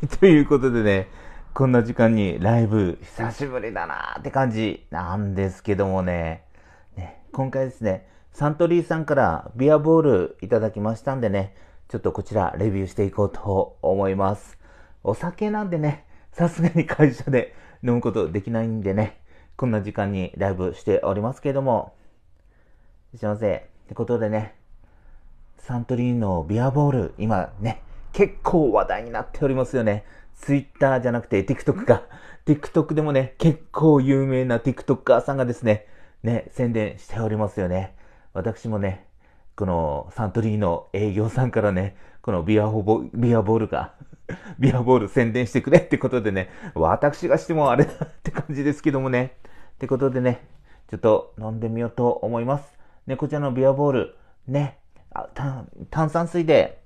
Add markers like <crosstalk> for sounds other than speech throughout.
<laughs> ということでね、こんな時間にライブ、久しぶりだなーって感じなんですけどもね、ね今回ですね、サントリーさんからビアボールいただきましたんでね、ちょっとこちらレビューしていこうと思います。お酒なんでね、さすがに会社で飲むことできないんでね、こんな時間にライブしておりますけども、すいません。ってことでね、サントリーのビアボール、今ね、結構話題になっておりますよね。Twitter じゃなくて TikTok か。TikTok でもね、結構有名な TikToker さんがですね、ね、宣伝しておりますよね。私もね、このサントリーの営業さんからね、このビアボビアボールか、<laughs> ビアボール宣伝してくれってことでね、私がしてもあれだって感じですけどもね。ってことでね、ちょっと飲んでみようと思います。ね、こちらのビアボール、ね、炭酸水で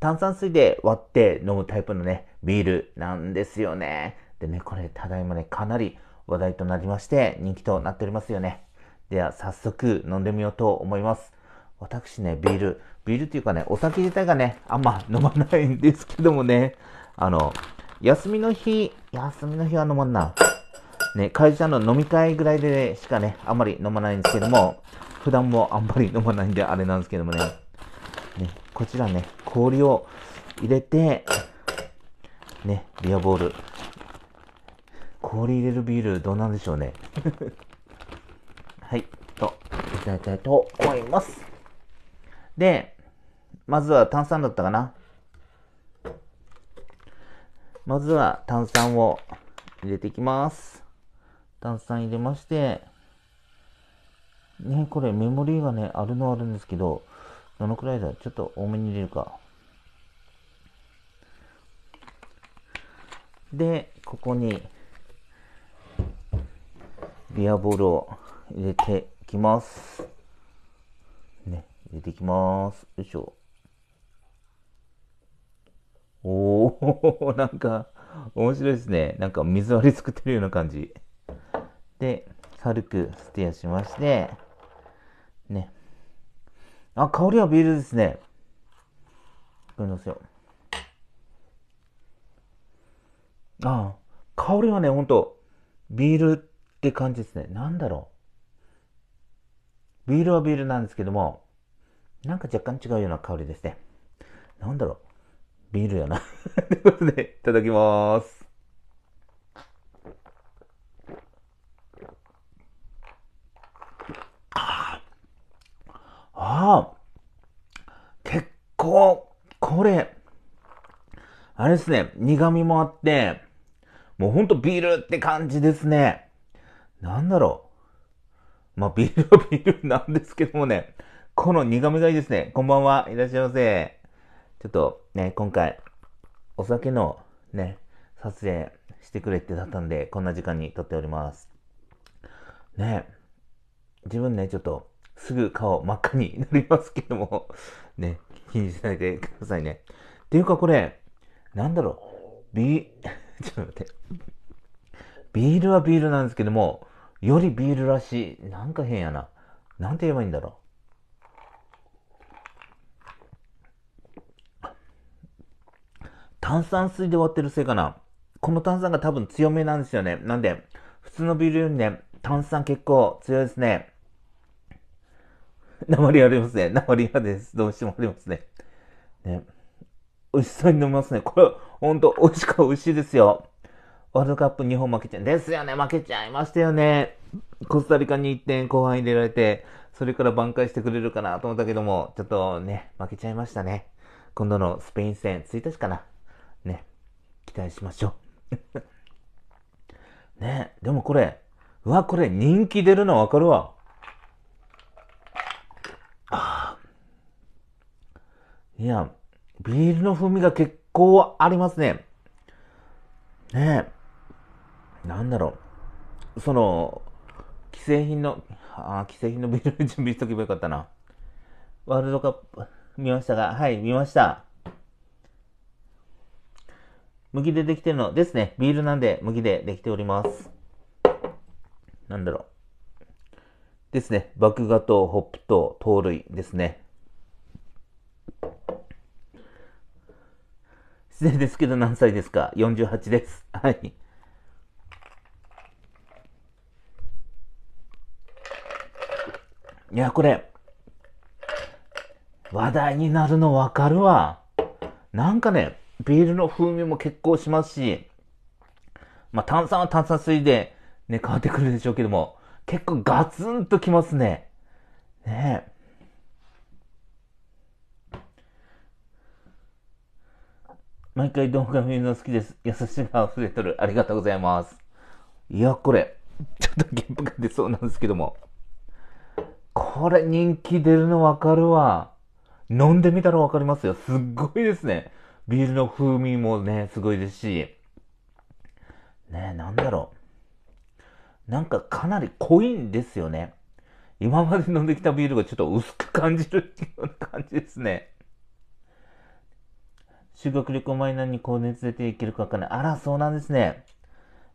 炭酸水で割って飲むタイプのね、ビールなんですよね。でね、これ、ただいまね、かなり話題となりまして、人気となっておりますよね。では、早速飲んでみようと思います。私ね、ビール、ビールっていうかね、お酒自体がね、あんま飲まないんですけどもね、あの、休みの日、休みの日は飲まんな。ね、会社の飲み会ぐらいで、しかね、あんまり飲まないんですけども、普段もあんまり飲まないんであれなんですけどもね。ね、こちらね、氷を入れて、ね、ビアボール。氷入れるビール、どうなんでしょうね。<laughs> はい、と、いただきたいと思います。で、まずは炭酸だったかな。まずは炭酸を入れていきます。炭酸入れまして、ね、これメモリーがね、あるのはあるんですけど、どのくらいだちょっと多めに入れるか。で、ここに、ビアボールを入れていきます。ね、入れていきます。よいしょ。おー、<laughs> なんか、面白いですね。なんか水割り作ってるような感じ。で、軽くステアしまして、ね、あ、香りはビールですね。いきますよ。ああ、香りはね、ほんと、ビールって感じですね。なんだろう。ビールはビールなんですけども、なんか若干違うような香りですね。なんだろう。ビールやな <laughs> ということで、いただきます。ああ、結構、これ、あれですね、苦味もあって、もうほんとビールって感じですね。なんだろう。まあ、ビールはビールなんですけどもね、この苦味がいいですね。こんばんは、いらっしゃいませ。ちょっとね、今回、お酒のね、撮影してくれってだったんで、こんな時間に撮っております。ね、自分ね、ちょっと、すぐ顔真っ赤になりますけども、<laughs> ね、気にしないでくださいね。っていうかこれ、なんだろう、ビー、<laughs> ちょっと待って。ビールはビールなんですけども、よりビールらしい。なんか変やな。なんて言えばいいんだろう。炭酸水で割ってるせいかな。この炭酸が多分強めなんですよね。なんで、普通のビールよりね、炭酸結構強いですね。鉛 <laughs> ありますね。鉛がです。どうしてもありますね。ね。美味しそうに飲みますね。これ、ほんと、美味しく美味しいですよ。ワールドカップ日本負けちゃう。ですよね、負けちゃいましたよね。コスタリカに1点後半入れられて、それから挽回してくれるかなと思ったけども、ちょっとね、負けちゃいましたね。今度のスペイン戦、1日かな。ね。期待しましょう。<laughs> ね、でもこれ、うわ、これ人気出るのわかるわ。いや、ビールの風味が結構ありますね。ねえ。なんだろう。その、既製品の、ああ、既製品のビール準備しとけばよかったな。ワールドカップ、見ましたが、はい、見ました。麦でできてるのですね。ビールなんで麦でできております。なんだろう。ですね。麦芽とホップと糖類ですね。失礼ですけど何歳ですか ?48 です。はい。いや、これ、話題になるのわかるわ。なんかね、ビールの風味も結構しますし、まあ、炭酸は炭酸水でね、変わってくるでしょうけども、結構ガツンときますね。ねえ。毎回動画見るの好きです。優しさ溢れとる。ありがとうございます。いや、これ、ちょっとゲップが出そうなんですけども。これ人気出るのわかるわ。飲んでみたらわかりますよ。すっごいですね。ビールの風味もね、すごいですし。ねなんだろう。なんかかなり濃いんですよね。今まで飲んできたビールがちょっと薄く感じるような感じですね。修学旅行前なのに高熱出ていけるかわかんない。あら、そうなんですね。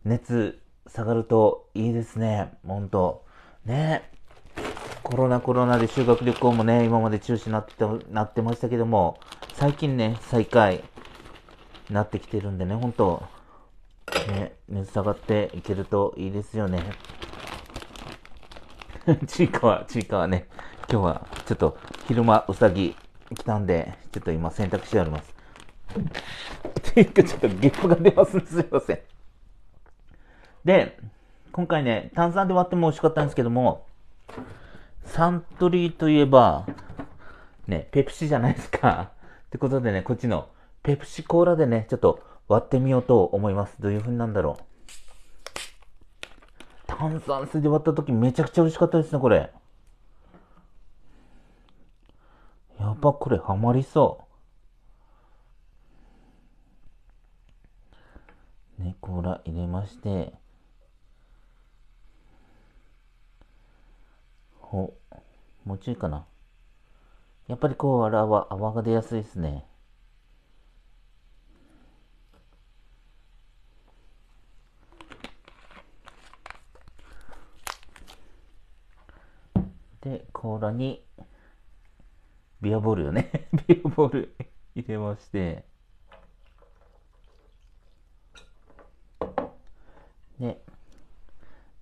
熱下がるといいですね。ほんと。ねコロナコロナで修学旅行もね、今まで中止になってなってましたけども、最近ね、再開なってきてるんでね、ほんと。ね、熱下がっていけるといいですよね。<laughs> ちいかわ、ちいかわね、今日はちょっと昼間うさぎ来たんで、ちょっと今洗濯してあります。ていうか、ちょっとゲップが出ますね。すいません。で、今回ね、炭酸で割っても美味しかったんですけども、サントリーといえば、ね、ペプシじゃないですか。ってことでね、こっちのペプシコーラでね、ちょっと割ってみようと思います。どういう風になんだろう。炭酸水で割った時めちゃくちゃ美味しかったですね、これ。やば、これハマりそう。ねーラ入れましてほもうちょいかなやっぱりこう泡は泡が出やすいですねで、甲羅に、ビアボールよね <laughs> ビアボール入れまして、で、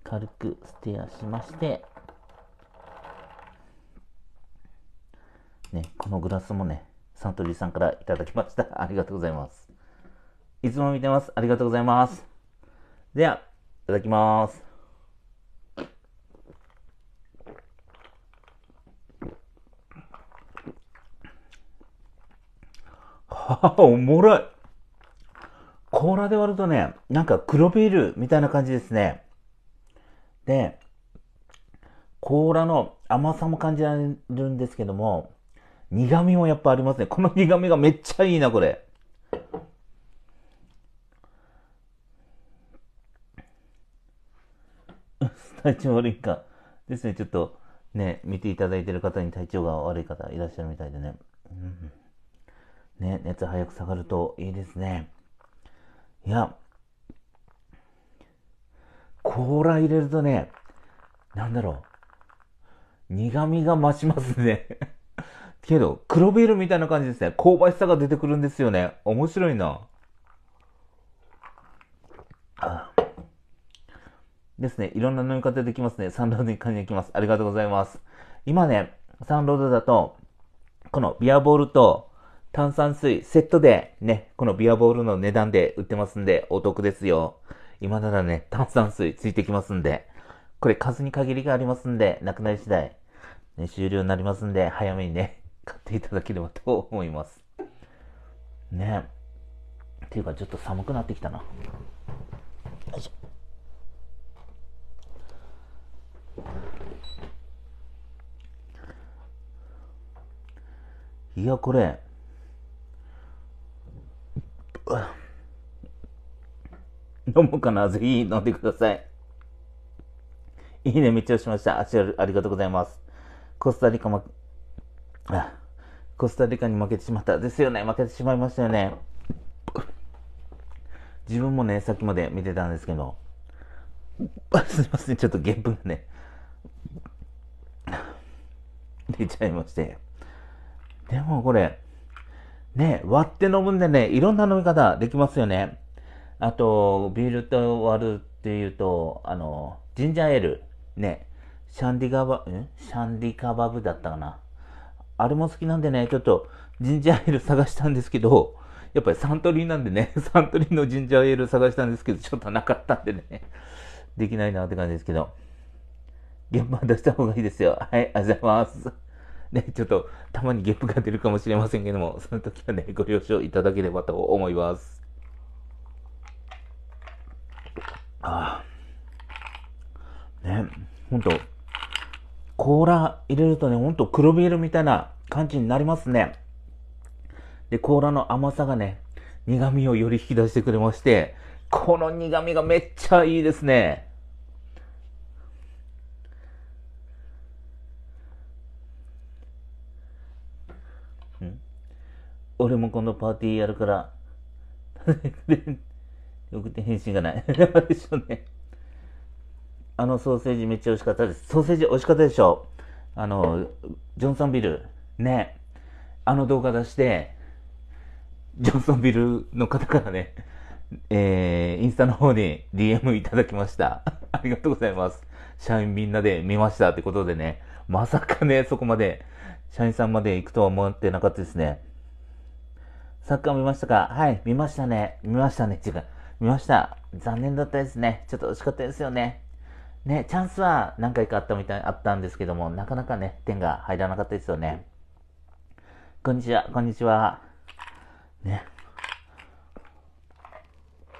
軽くステアしまして、ね、このグラスもね、サントリーさんからいただきました。<laughs> ありがとうございます。いつも見てます。ありがとうございます。では、いただきます。はは、おもろい甲羅で割るとね、なんか黒ビールみたいな感じですね。で、甲羅の甘さも感じられるんですけども、苦味もやっぱありますね。この苦味がめっちゃいいな、これ。体調悪いか。ですね、ちょっとね、見ていただいてる方に体調が悪い方いらっしゃるみたいでね。うん、ね、熱早く下がるといいですね。いや、甲羅入れるとね、なんだろう。苦味が増しますね <laughs> けど、黒ビールみたいな感じですね。香ばしさが出てくるんですよね。面白いな。ですね。いろんな飲み方できますね。サンロードに感いできます。ありがとうございます。今ね、サンロードだと、このビアボールと、炭酸水セットでね、このビアボールの値段で売ってますんで、お得ですよ。今ならね、炭酸水ついてきますんで、これ数に限りがありますんで、なくなり次第、ね、終了になりますんで、早めにね、<laughs> 買っていただければと思います。ねっていうか、ちょっと寒くなってきたな。よいしょ。いや、これ、飲もうかな。ぜひ飲んでください。いいね、めっちゃしました。あちらありがとうございます。コスタリカも、コスタリカに負けてしまった。ですよね。負けてしまいましたよね。自分もね、さっきまで見てたんですけど、<laughs> すいません、ちょっとゲップがね、<laughs> 出ちゃいまして。でもこれ、ね、割って飲むんでね、いろんな飲み方できますよね。あと、ビールと割るっていうと、あの、ジンジャーエール、ね、シャンディガバ、んシャンディカバブだったかな。あれも好きなんでね、ちょっと、ジンジャーエール探したんですけど、やっぱりサントリーなんでね、<laughs> サントリーのジンジャーエール探したんですけど、ちょっとなかったんでね、できないなって感じですけど、現場出した方がいいですよ。はい、ありがとうございます。ね、ちょっとたまにゲップが出るかもしれませんけども、<laughs> その時はね、ご了承いただければと思います。ああ。ね、ほんと、コーラ入れるとね、ほんと黒ビールみたいな感じになりますね。で、コーラの甘さがね、苦味をより引き出してくれまして、この苦味がめっちゃいいですね。俺も今度パーティーやるから、<laughs> よくて返信がない。あれでしょうね。あのソーセージめっちゃ美味しかったです。ソーセージ美味しかったでしょあの、ジョンソンビル。ね。あの動画出して、ジョンソンビルの方からね、えー、インスタの方に DM いただきました。ありがとうございます。社員みんなで見ましたってことでね、まさかね、そこまで、社員さんまで行くとは思ってなかったですね。サッカー見ましたかはい、見ましたね。見ましたね。違う。見ました。残念だったですね。ちょっと惜しかったですよね。ね、チャンスは何回かあったみたい、あったんですけども、なかなかね、点が入らなかったですよね。こんにちは、こんにちは。ね。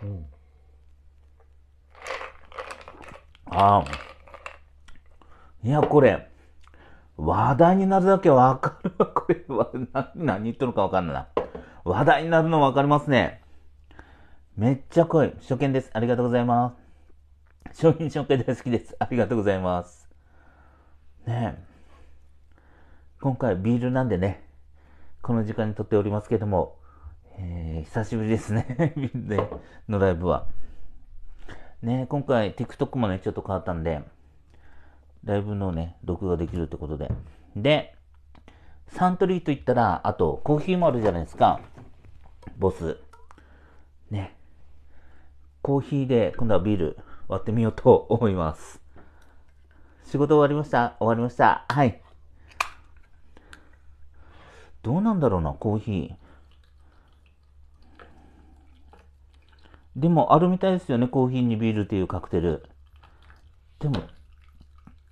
うん。ああ。いや、これ、話題になるだけわかるわ。これは、何言ってるのかわかんないな。話題になるのわかりますね。めっちゃ濃い。初見です。ありがとうございます。商品紹介大好きです。ありがとうございます。ねえ。今回ビールなんでね、この時間に撮っておりますけども、えー、久しぶりですね。ビールでのライブは。ね今回 TikTok もね、ちょっと変わったんで、ライブのね、録画できるってことで。で、サントリーと言ったら、あとコーヒーもあるじゃないですか。ボス。ね。コーヒーで、今度はビール割ってみようと思います。仕事終わりました終わりました。はい。どうなんだろうな、コーヒー。でも、あるみたいですよね、コーヒーにビールっていうカクテル。でも、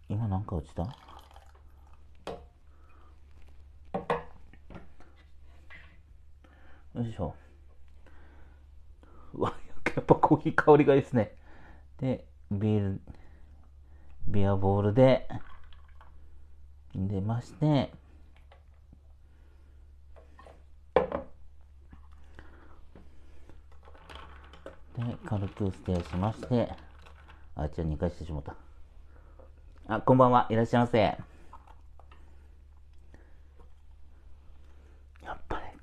今なんか落ちたよいしょ。うわ、やっぱコーヒー香りがいいですね。で、ビール、ビアボールで、出まして、で、軽くステアしまして、あ、違う、2回してしまった。あ、こんばんは、いらっしゃいませ。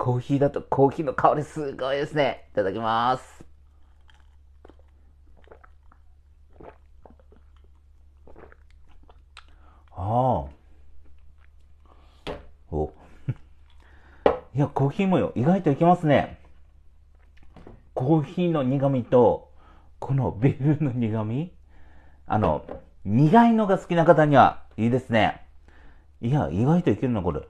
コーヒーだとコーヒーの香りすごいですね。いただきます。ああ。お。<laughs> いや、コーヒーもよ、意外といけますね。コーヒーの苦味と、このビールの苦味あの、苦いのが好きな方にはいいですね。いや、意外といけるな、これ。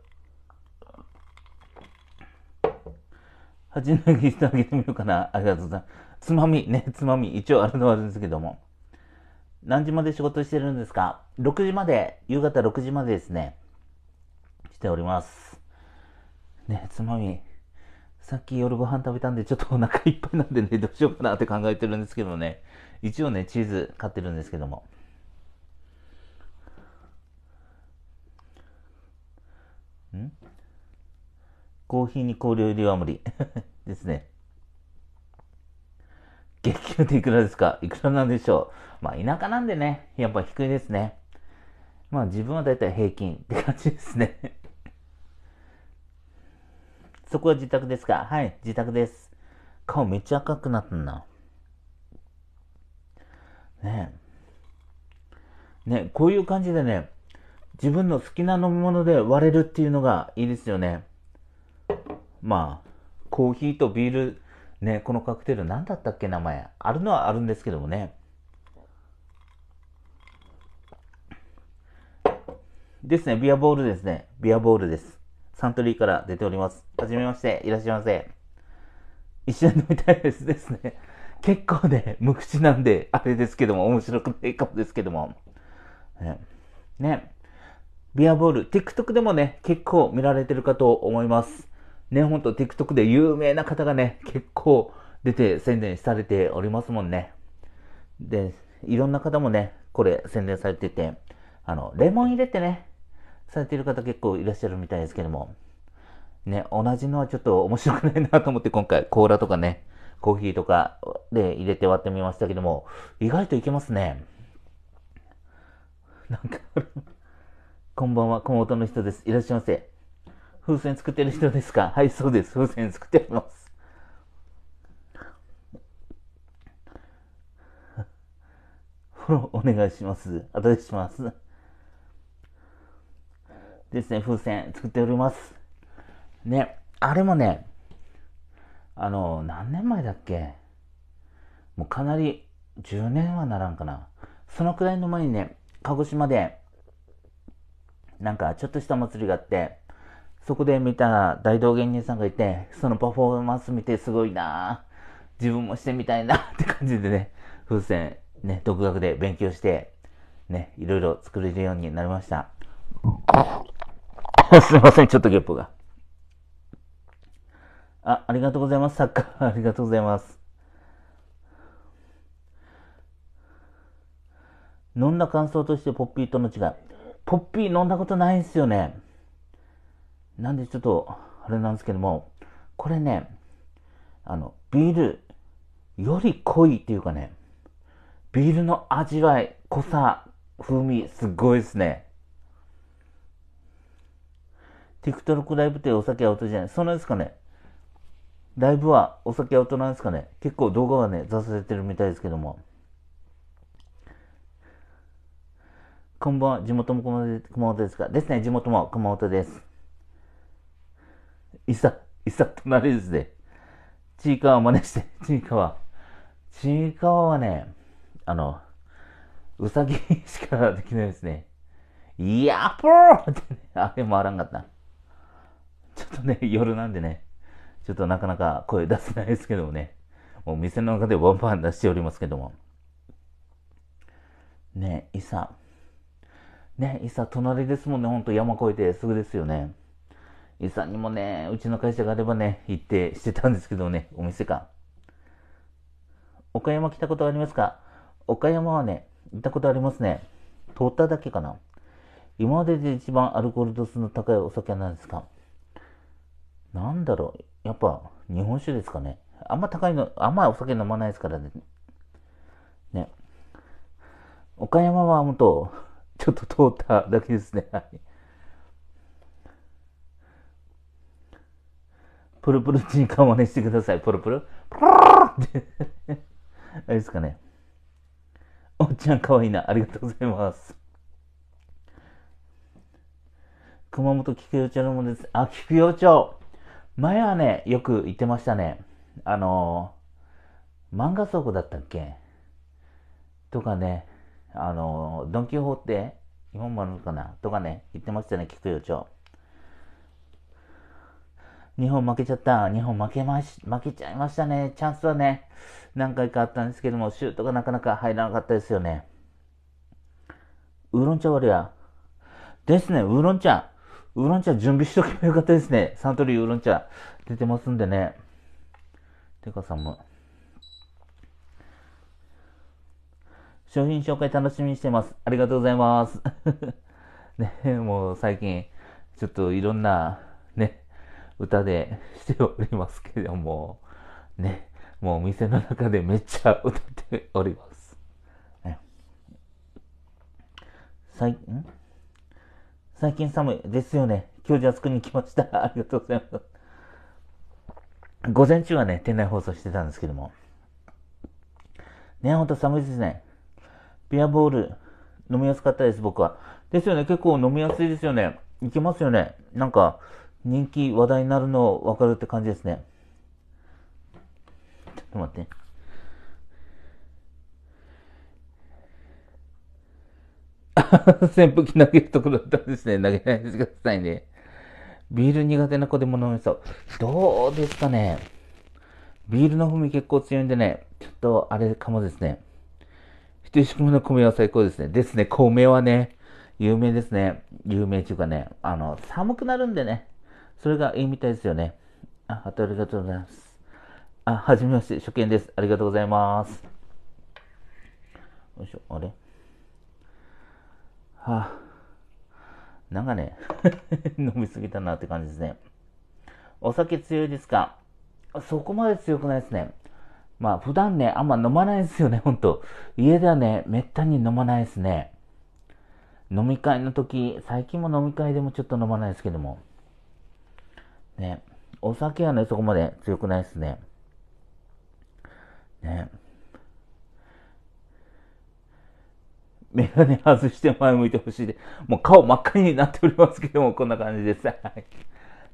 八ち抜きしてあげてみようかな。ありがとうございます。つまみ、ね、つまみ。一応あるのあるんですけども。何時まで仕事してるんですか ?6 時まで、夕方6時までですね。しております。ね、つまみ。さっき夜ご飯食べたんで、ちょっとお腹いっぱいなんでね、どうしようかなって考えてるんですけどね。一応ね、チーズ買ってるんですけども。んコーヒーに香料入りは無理。<laughs> ですね。月給っていくらですかいくらなんでしょうまあ田舎なんでね、やっぱ低いですね。まあ自分はだいたい平均って感じですね。<laughs> そこは自宅ですかはい、自宅です。顔めっちゃ赤くなったな。ねえ。ね、こういう感じでね、自分の好きな飲み物で割れるっていうのがいいですよね。まあ、コーヒーとビール、ね、このカクテル何だったっけ名前。あるのはあるんですけどもね。ですね、ビアボールですね。ビアボールです。サントリーから出ております。はじめまして、いらっしゃいませ。一緒に飲みたいですですね。結構ね、無口なんで、あれですけども、面白くないかもですけども。ね。ねビアボール、TikTok でもね、結構見られてるかと思います。ね、ほんと TikTok で有名な方がね、結構出て宣伝されておりますもんね。で、いろんな方もね、これ宣伝されてて、あの、レモン入れてね、されてる方結構いらっしゃるみたいですけども、ね、同じのはちょっと面白くないなと思って今回コーラとかね、コーヒーとかで入れて割ってみましたけども、意外といけますね。なんか <laughs> こんばんは、熊本の人です。いらっしゃいませ。風船作ってる人ですか <laughs> はい、そうです。風船作ってます。フォローお願いします。後でします。ですね、風船作っております。ね、あれもね、あの、何年前だっけもうかなり10年はならんかな。そのくらいの前にね、鹿児島で、なんかちょっとした祭りがあって、そこで見た大道芸人さんがいて、そのパフォーマンス見てすごいな自分もしてみたいなって感じでね、風船、ね、独学で勉強して、ね、いろいろ作れるようになりました。<laughs> すいません、ちょっとゲップが。あ、ありがとうございます、サッカー。<laughs> ありがとうございます。飲んだ感想としてポッピーとの違い。ポッピー飲んだことないんすよね。なんでちょっと、あれなんですけども、これね、あの、ビールより濃いっていうかね、ビールの味わい、濃さ、風味、すごいですね。TikTok ライブってお酒は音じゃない。そうなんですかね。ライブはお酒は音なんですかね。結構動画がね、出されてるみたいですけども。こんばんは、地元も熊本ですかですね、地元も熊本です。いさ、いさとなですね。ちいかわ真似して、ちいかわ。ちいかわはね、あの、うさぎしかできないですね。いやっぽーってね、あれ回らんかった。ちょっとね、夜なんでね、ちょっとなかなか声出せないですけどもね、もう店の中でバンバン出しておりますけども。ねえ、いさ。ねえ、いさ、隣ですもんね、ほんと山越えてすぐですよね。イさんにもね、うちの会社があればね、行ってしてたんですけどね、お店か。岡山来たことありますか岡山はね、行ったことありますね。通っただけかな。今までで一番アルコール度数の高いお酒は何ですかなんだろう。やっぱ、日本酒ですかね。あんま高いの、あんまお酒飲まないですからね。ね。岡山は本当、ちょっと通っただけですね。はい。プルプルチンカ真似してください。プルプル。プルってあれですかね。おっちゃんかわいいな。ありがとうございます。熊本菊陽町のものです。あ、菊陽町。前はね、よく行ってましたね。あのー、漫画倉庫だったっけとかね、あのー、ドン・キホーテ、今もあるのかなとかね、言ってましたね、菊陽町。日本負けちゃった。日本負けまし、負けちゃいましたね。チャンスはね、何回かあったんですけども、シュートがなかなか入らなかったですよね。ウーロン茶割りや。ですね、ウーロン茶。ウーロン茶準備しとけばよかったですね。サントリーウーロン茶出てますんでね。てかさんも。商品紹介楽しみにしてます。ありがとうございます。<laughs> ね、もう最近、ちょっといろんな歌でしておりますけども、ね、もう店の中でめっちゃ歌っております。ね、最ん最近寒いですよね。今日じゃあそこに来ました。<laughs> ありがとうございます。午前中はね、店内放送してたんですけども。ね、ほんと寒いですね。ビアボール、飲みやすかったです、僕は。ですよね、結構飲みやすいですよね。いけますよね。なんか、人気話題になるの分かるって感じですね。ちょっと待って。<laughs> 扇風機投げるところだったんですね。投げないでくださいね。ビール苦手な子でも飲みそう。どうですかね。ビールの風味結構強いんでね、ちょっとあれかもですね。ひとしくもの米は最高ですね。ですね、米はね、有名ですね。有名っていうかね、あの、寒くなるんでね。それがいいみたいですよね。あ、あとありがとうございます。あ、はじめまして、初見です。ありがとうございます。よいしょ、あれはあ、なんかね、<laughs> 飲みすぎたなって感じですね。お酒強いですかそこまで強くないですね。まあ、普段ね、あんま飲まないですよね、ほんと。家ではね、めったに飲まないですね。飲み会の時、最近も飲み会でもちょっと飲まないですけども。ね、お酒はね、そこまで強くないっすね。ね。メガネ外して前向いてほしいで、もう顔真っ赤になっておりますけども、こんな感じです。はい。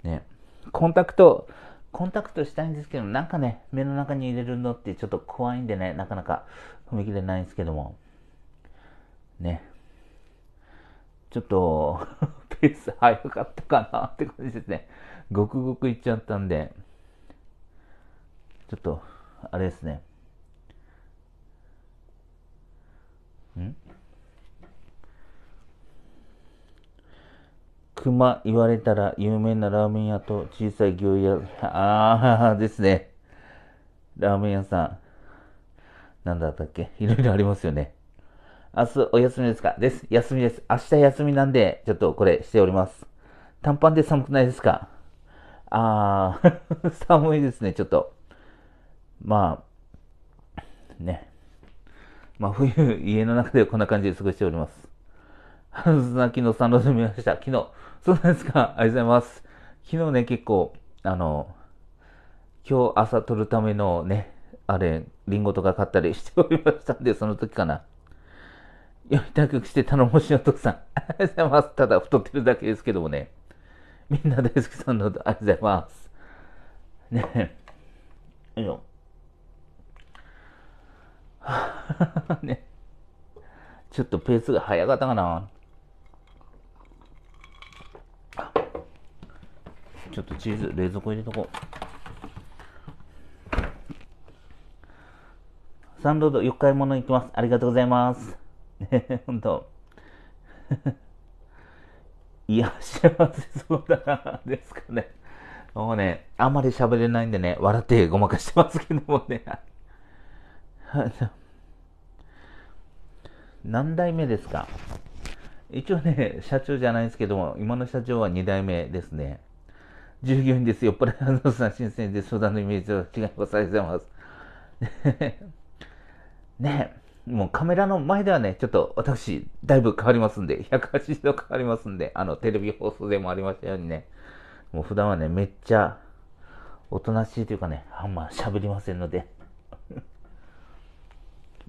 ね。コンタクト、コンタクトしたいんですけど、なんかね、目の中に入れるのってちょっと怖いんでね、なかなか踏み切れないんですけども。ね。ちょっとク早かったかなって感じですね。ごくごくいっちゃったんで、ちょっと、あれですね。ん熊言われたら有名なラーメン屋と小さい子屋、ああですね。ラーメン屋さん。なんだったっけいろいろありますよね。明日お休みですかです。休みです。明日休みなんで、ちょっとこれしております。短パンで寒くないですかあー <laughs> 寒いですね、ちょっと。まあ、ね。まあ、冬、家の中でこんな感じで過ごしております。春砂昨日サンロード見ました。昨日。そうなんですか。ありがとうございます。昨日ね、結構、あの、今日朝取るためのね、あれ、リンゴとか買ったりしておりましたんで、その時かな。よいたくして頼もしいお父さん。<laughs> ありがとうございます。ただ太ってるだけですけどもね。みんな大好きさんのありがとうございます。ねえ。よいしょ。<laughs> ね。ちょっとペースが早かったかな。ちょっとチーズ、冷蔵庫入れとこう。サンロード4日もの行きます。ありがとうございます。ね、ほんと。い <laughs> や、幸せそうだな、ですかね。もうね、あんまり喋れないんでね、笑ってごまかしてますけどもね。<laughs> 何代目ですか一応ね、社長じゃないですけども、今の社長は2代目ですね。従業員です。よっれ、いあの、ス新鮮で相談のイメージと違いをされてます。<laughs> ねえ。もうカメラの前ではね、ちょっと私、だいぶ変わりますんで、180度変わりますんで、あの、テレビ放送でもありましたようにね、もう普段はね、めっちゃ、おとなしいというかね、あんま喋りませんので。<laughs>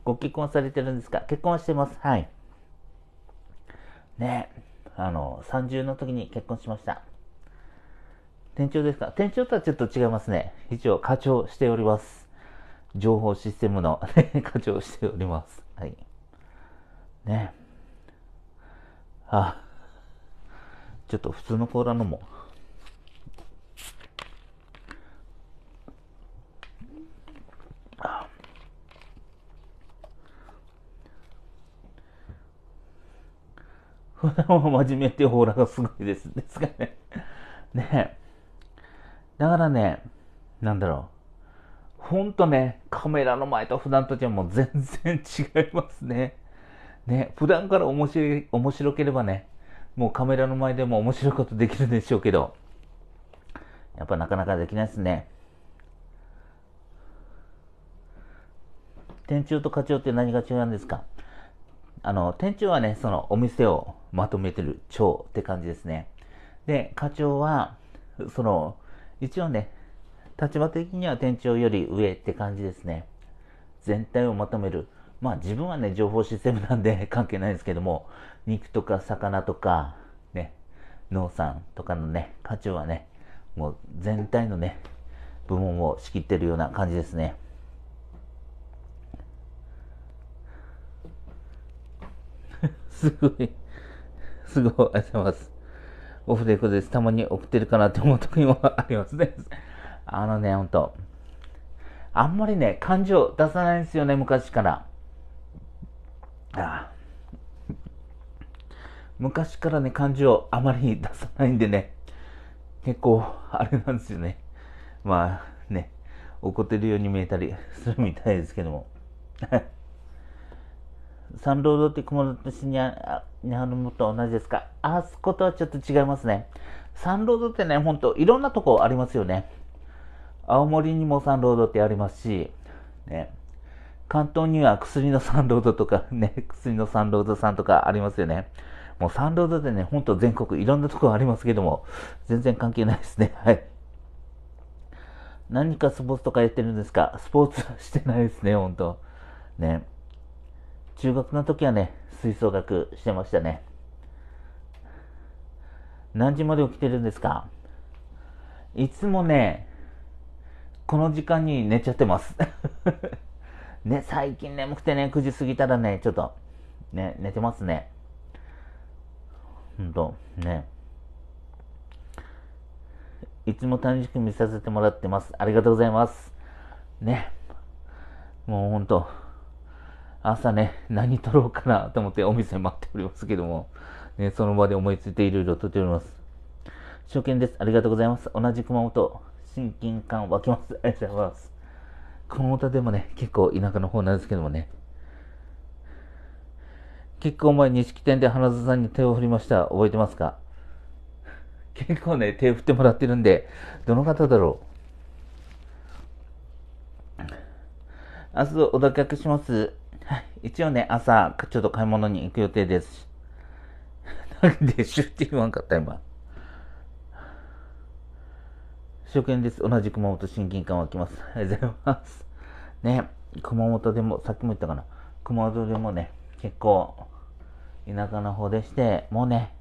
ご結婚されてるんですか結婚はしてます。はい。ねあの、30の時に結婚しました。店長ですか店長とはちょっと違いますね。一応、課長しております。情報システムの <laughs> 長をしております。はい。ね。あ、ちょっと普通のコーラ飲もう。真面目っていうオーラがすごいです。ですかね。ねだからね、なんだろう。ほんとね、カメラの前と普段とじゃもう全然違いますね。ね、普段から面白い、面白ければね、もうカメラの前でも面白いことできるんでしょうけど、やっぱなかなかできないですね。店長と課長って何が違うんですかあの、店長はね、そのお店をまとめてる長って感じですね。で、課長は、その、一応ね、立場的には店長より上って感じですね。全体をまとめる。まあ自分はね、情報システムなんで <laughs> 関係ないですけども、肉とか魚とか、ね、農産とかのね、課長はね、もう全体のね、部門を仕切ってるような感じですね。<laughs> すごい、すごい、ありがとうございます。オフレコです。たまに送ってるかなって思う時もありますね。あのね、ほんと、あんまりね、感情出さないんですよね、昔から。ああ昔からね、感情あまり出さないんでね、結構、あれなんですよね。まあね、怒ってるように見えたり <laughs> するみたいですけども。<laughs> サンロードって熊本市にあにあるのと同じですかあそことはちょっと違いますね。サンロードってね、ほんといろんなとこありますよね。青森にもサンロードってありますし、ね、関東には薬のサンロードとか <laughs> ね、薬のサンロードさんとかありますよね。もうサンロードでね、ほんと全国いろんなところありますけども、全然関係ないですね。<laughs> はい。何かスポーツとかやってるんですかスポーツはしてないですね、ほんと。ね。中学の時はね、吹奏楽してましたね。何時まで起きてるんですかいつもね、この時間に寝ちゃってます。<laughs> ね、最近眠くてね、9時過ぎたらね、ちょっと、ね、寝てますね。ほんと、ね。いつも楽しく見させてもらってます。ありがとうございます。ね。もうほんと、朝ね、何撮ろうかなと思ってお店待っておりますけども、ね、その場で思いついていろいろ撮っております。初見です。ありがとうございます。同じ熊本。親近感湧きます。ありがとうございます。の歌でもね、結構田舎の方なんですけどもね。結構前、錦店で花津さんに手を振りました。覚えてますか結構ね、手振ってもらってるんで、どの方だろう明日お出かけします。はい。一応ね、朝、ちょっと買い物に行く予定です。なんで、シューティンワンかった、今。初見です。同じ熊本親近感湧きます。ありがとうございます。ね、熊本でも、さっきも言ったかな、熊本でもね、結構、田舎の方でして、もうね、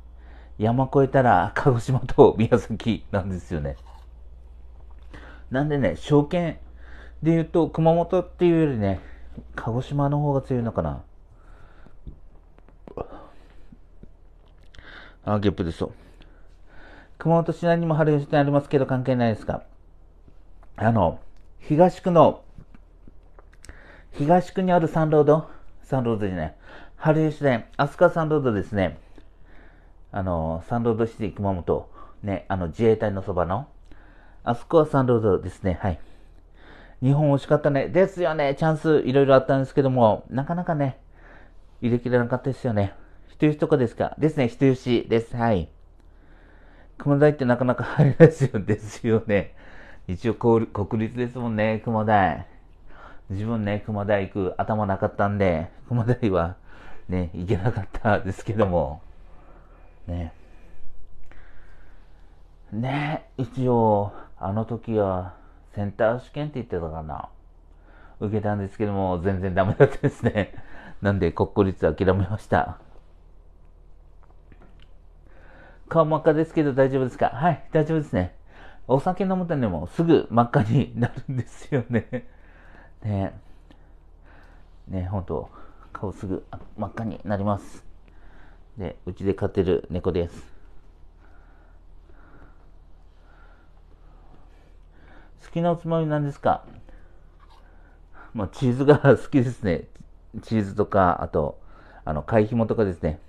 山越えたら鹿児島と宮崎なんですよね。なんでね、証券で言うと、熊本っていうよりね、鹿児島の方が強いのかな。あ、ゲップですょ。熊本市内にも春吉店ありますけど関係ないですかあの、東区の、東区にあるサンロードサンロードじゃない。春吉店、飛鳥サンロードですね。あの、サンロードシティ熊本、ね、あの、自衛隊のそばの、あそこはサンロードですね、はい。日本惜しかったね。ですよね。チャンスいろいろあったんですけども、なかなかね、入れきれなかったですよね。人吉とかですかですね、人吉です。はい。熊台ってなかなか入れないですよですよね。一応国立ですもんね、熊台。自分ね、熊台行く頭なかったんで、熊台はね、行けなかったですけども。ね。ね、一応、あの時はセンター試験って言ってたかな。受けたんですけども、全然ダメだったですね。なんで国公立諦めました。顔真っ赤ですけど大丈夫ですかはい、大丈夫ですね。お酒飲むとね、もうすぐ真っ赤になるんですよね。<laughs> ねねほんと、顔すぐ真っ赤になります。で、うちで飼ってる猫です。好きなおつまみなんですかまあ、チーズが好きですね。チーズとか、あと、あの、貝紐とかですね。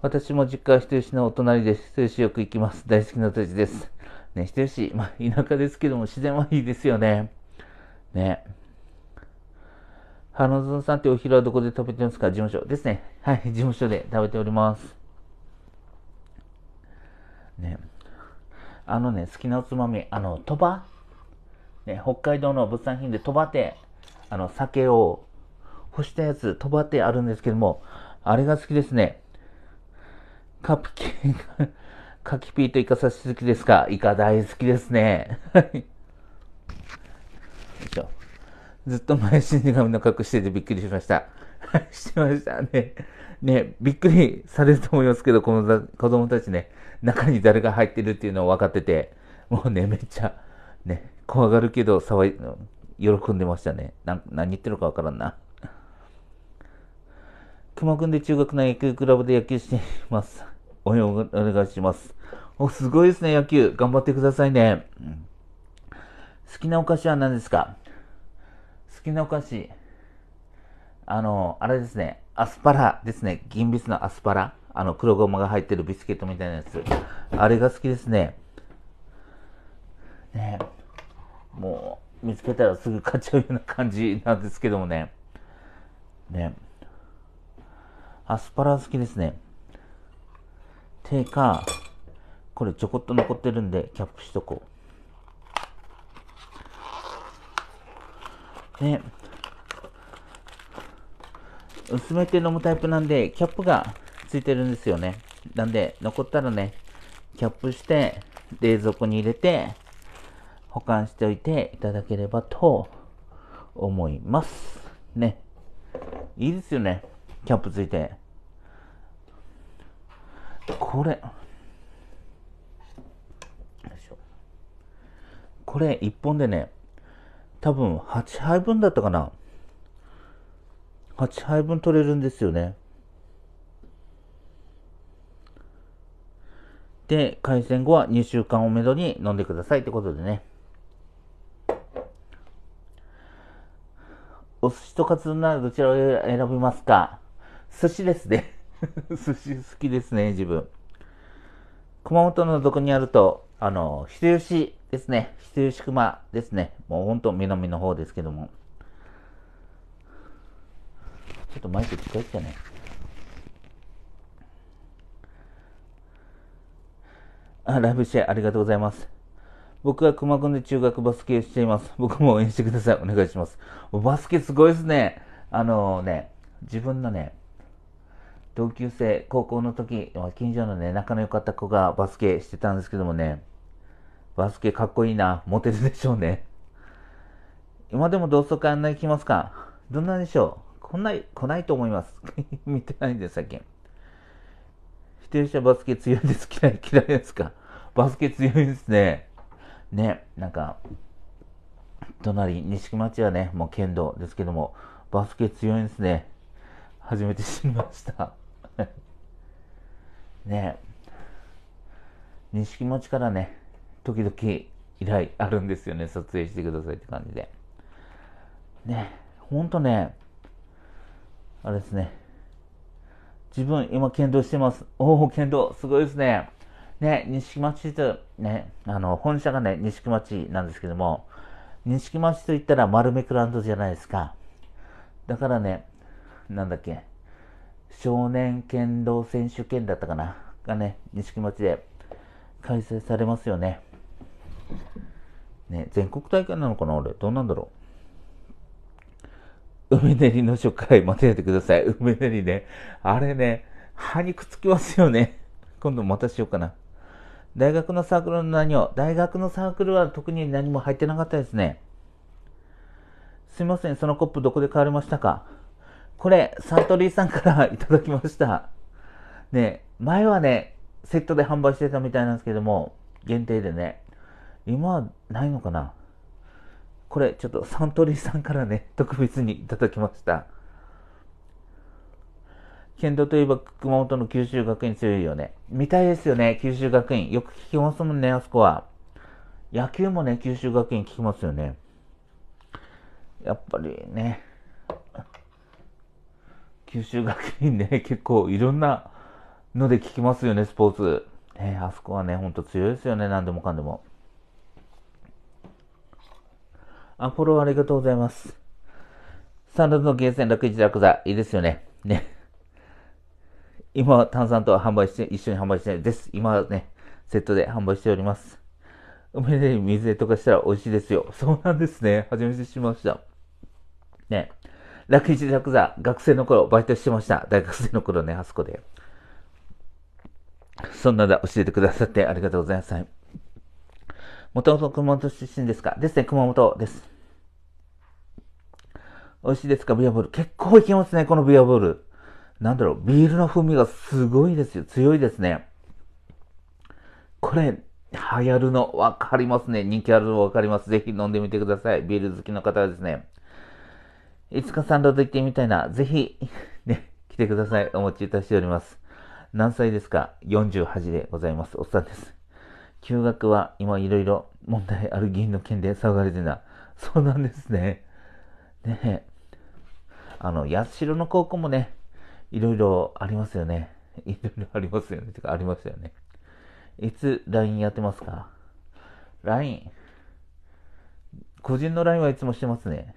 私も実家は人吉のお隣です。人吉よく行きます。大好きな土地です。ね、人吉、まあ、田舎ですけども自然はいいですよね。ね。花園さんってお昼はどこで食べてますか事務所ですね。はい、事務所で食べております。ね。あのね、好きなおつまみ、あの、鳥羽ね、北海道の物産品で鳥羽ってあの、酒を干したやつ、鳥羽ってあるんですけども、あれが好きですね。カプキンカキピーとイカ刺し好きですかイカ大好きですね。はい。ずっと前死神の格好しててびっくりしました。はい、してましたね。ね、びっくりされると思いますけど、この子供たちね、中に誰が入ってるっていうのを分かってて、もうね、めっちゃ、ね、怖がるけど、騒い、喜んでましたね。な何言ってるかわからんな。熊くんで中学の野球クラブで野球しています。応援お願いします。お、すごいですね、野球。頑張ってくださいね。うん、好きなお菓子は何ですか好きなお菓子。あの、あれですね。アスパラですね。銀ビスのアスパラ。あの、黒ごまが入ってるビスケットみたいなやつ。あれが好きですね。ねもう、見つけたらすぐ買っちゃうような感じなんですけどもね。ね。アスパラ好きですね。てか、これちょこっと残ってるんで、キャップしとこう。ね。薄めて飲むタイプなんで、キャップがついてるんですよね。なんで、残ったらね、キャップして、冷蔵庫に入れて、保管しておいていただければと思います。ね。いいですよね。キャップついて。これ。これ1本でね、多分8杯分だったかな。8杯分取れるんですよね。で、開善後は2週間をめどに飲んでくださいってことでね。お寿司とカツ丼ならどちらを選びますか寿司ですね。<laughs> 寿司好きですね、自分。熊本のどこにあると、あの、人吉ですね。人吉熊ですね。もうほんと南の方ですけども。ちょっとマイク近いっすかね。あ、ライブシェアありがとうございます。僕は熊くんで中学バスケしています。僕も応援してください。お願いします。バスケすごいですね。あのね、自分のね、同級生、高校の時、近所のね、仲の良かった子がバスケしてたんですけどもね、バスケかっこいいな、モテるでしょうね。今でも同窓会案内来ますかどんなでしょうこんな、来ないと思います。<laughs> 見てないんです、最近。否定者バスケ強いです。嫌い、嫌いですかバスケ強いですね。ね、なんか、隣、錦町はね、もう剣道ですけども、バスケ強いんですね。初めて知りました。ね錦町からね、時々依頼あるんですよね、撮影してくださいって感じで。ね、ほんとね、あれですね、自分今検討してます。おお、検討、すごいですね。ね、錦町と、ね、あの、本社がね、錦町なんですけども、錦町といったら丸めクランドじゃないですか。だからね、なんだっけ、少年剣道選手権だったかながね、錦町で開催されますよね。ね、全国大会なのかな俺。どうなんだろう。梅練りの初回、待違えてください。<laughs> 梅練りね。あれね、歯にくっつきますよね。<laughs> 今度またしようかな。大学のサークルの何を大学のサークルは特に何も入ってなかったですね。すいません、そのコップどこで買われましたかこれ、サントリーさんからいただきました。ね、前はね、セットで販売してたみたいなんですけども、限定でね。今はないのかなこれ、ちょっとサントリーさんからね、<laughs> 特別にいただきました。剣道といえば熊本の九州学院強いよね。見たいですよね、九州学院。よく聞きますもんね、あそこは。野球もね、九州学院聞きますよね。やっぱりね、九州学院ね、結構いろんなので聞きますよね、スポーツ。ね、あそこはね、ほんと強いですよね、何でもかんでも。アポロありがとうございます。サンのゲーセン楽一楽座、いいですよね。ね。今は炭酸と販売して、一緒に販売して、です。今はね、セットで販売しております。梅で水で溶かしたら美味しいですよ。そうなんですね。初めてしました。ね。楽市楽座、学生の頃バイトしてました。大学生の頃ね、あそこで。そんなだ、教えてくださってありがとうございます。もともと熊本出身ですかですね、熊本です。美味しいですかビアボール。結構いけますね、このビアボール。なんだろう、ビールの風味がすごいですよ。強いですね。これ、流行るの分かりますね。人気あるの分かります。ぜひ飲んでみてください。ビール好きの方はですね。いつかサンドと行ってみたいな、ぜひ、ね、来てください。お持ちいたしております。何歳ですか ?48 でございます。おっさんです。休学は今いろいろ問題ある議員の件で騒がれてな。そうなんですね。ねえ。あの、八代の高校もね、いろいろありますよね。いろいろありますよね。てか、ありますよね。いつ LINE やってますか ?LINE。個人の LINE はいつもしてますね。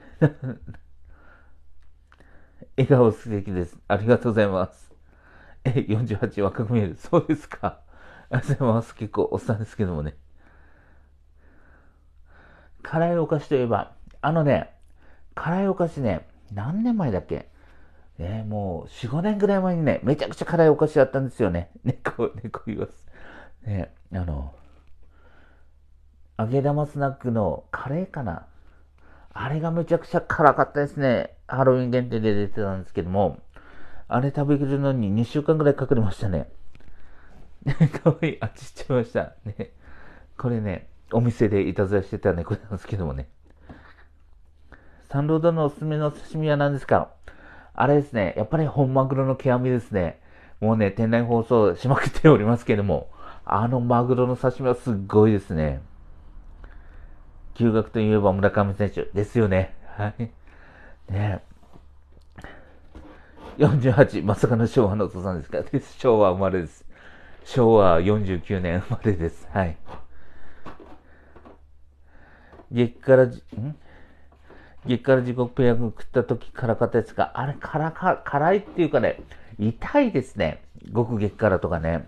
笑顔素敵です。ありがとうございます。え、48若く見える。そうですか。ありがとうございます。結構おっさんですけどもね。辛いお菓子といえば、あのね、辛いお菓子ね、何年前だっけね、もう4、5年ぐらい前にね、めちゃくちゃ辛いお菓子だったんですよね。<laughs> 猫、ね、猫言います。ね、あの、揚げ玉スナックのカレーかな。あれがめちゃくちゃ辛かったですね。ハロウィン限定で出てたんですけども、あれ食べるのに2週間ぐらいかかりましたね。<laughs> かわいい。あっち行っちゃいました。ね。これね、お店でいたずらしてた猫なんですけどもね。サンロードのおすすめの刺身は何ですかあれですね。やっぱり本マグロの毛網ですね。もうね、店内放送しまくっておりますけども、あのマグロの刺身はすっごいですね。休学といえば村上選手ですよね。はい。ね48、まさかの昭和のお父さんですか昭和生まれです。昭和49年生まれです。はい。激辛、ん激辛地獄ペヤング食った時辛かったやつか。あれ、辛か、辛いっていうかね、痛いですね。極激辛とかね。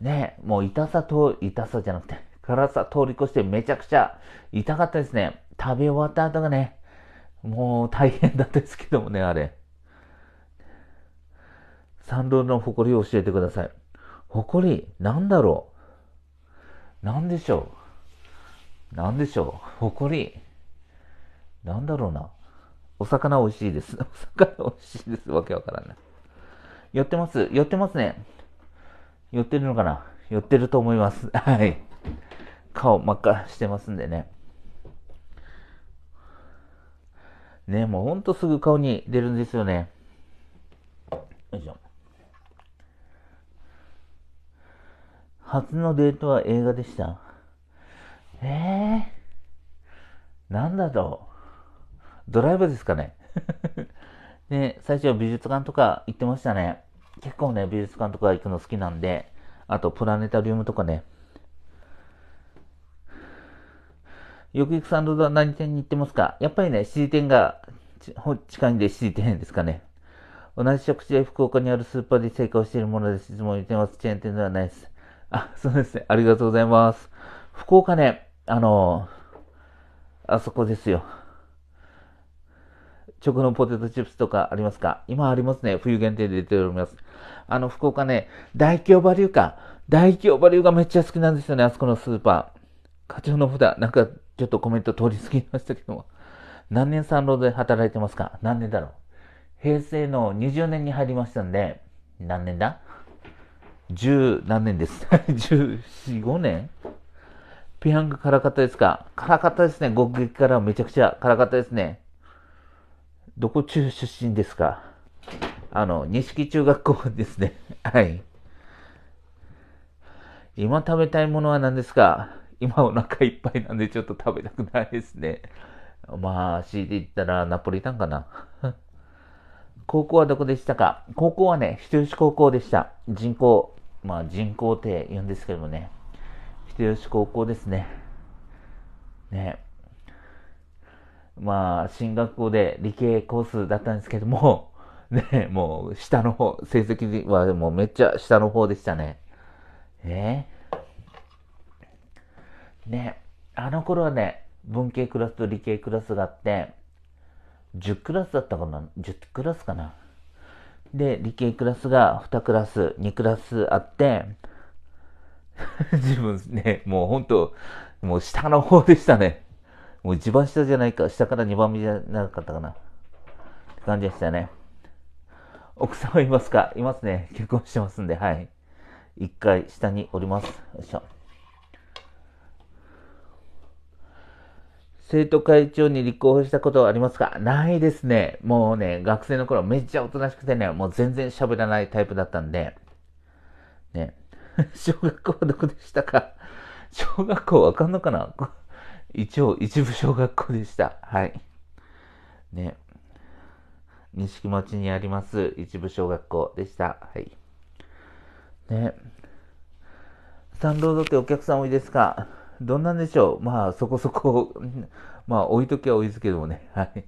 ね、もう痛さと、痛さじゃなくて、辛さ通り越してめちゃくちゃ痛かったですね。食べ終わった後がね、もう大変ったですけどもね、あれ。サンの誇りを教えてください。誇り、なんだろうなんでしょうなんでしょう誇り。なんだろうな。お魚美味しいです。<laughs> お魚美味しいです。わけわからない。寄ってます。寄ってますね。寄ってるのかな寄ってると思います。はい。顔真っ赤してますんでね。ね、もうほんとすぐ顔に出るんですよね。よいしょ。初のデートは映画でした。えー、なんだと。ドライブですかね。で、<laughs> 最初は美術館とか行ってましたね。結構ね、美術館とか行くの好きなんで、あとプラネタリウムとかね。よく行くサンドは何店に行ってますかやっぱりね、c 時店が、近いんで7時店ですかね。同じ食事で福岡にあるスーパーで成功しているものです。いつも言ってます。チェーン店ではないです。あ、そうですね。ありがとうございます。福岡ね、あのあそこですよ。直のポテトチップスとかありますか今ありますね。冬限定で出ております。あの、福岡ね、大京バリューか。大京バリューがめっちゃ好きなんですよね。あそこのスーパー。課長の札、なんかちょっとコメント通り過ぎましたけども、何年三郎で働いてますか何年だろう平成の20年に入りましたんで、何年だ十何年です。<laughs> 十四五年ペヤング辛かったですか辛かったですね。極撃からめちゃくちゃ辛かったですね。どこ中出身ですかあの、錦中学校ですね。<laughs> はい。今食べたいものは何ですか今お腹いっぱいなんでちょっと食べたくないですね。まあ、強いて言ったらナポリタンかな。<laughs> 高校はどこでしたか高校はね、人吉高校でした。人口、まあ人口って言うんですけどもね。人吉高校ですね。ね。まあ、進学校で理系コースだったんですけども、<laughs> ね、もう下の方、成績はもうめっちゃ下の方でしたね。えーね、あの頃はね、文系クラスと理系クラスがあって、10クラスだったかな ?10 クラスかなで、理系クラスが2クラス、2クラスあって、<laughs> 自分ね、もう本当もう下の方でしたね。もう一番下じゃないか、下から2番目じゃなかったかな。って感じでしたね。奥様いますかいますね。結婚してますんで、はい。一回下におります。よいしょ。生徒会長に立候補したことはありますかないですね。もうね、学生の頃めっちゃおとなしくてね、もう全然喋らないタイプだったんで、ね。<laughs> 小学校はどこでしたか小学校わかんのかな一応、一部小学校でした。はい。ね。錦町にあります、一部小学校でした。はい。ね。スタンロードってお客さん多いですかどんなんでしょう。まあ、そこそこ、<laughs> まあ、置いときは置いですけどもね。はい。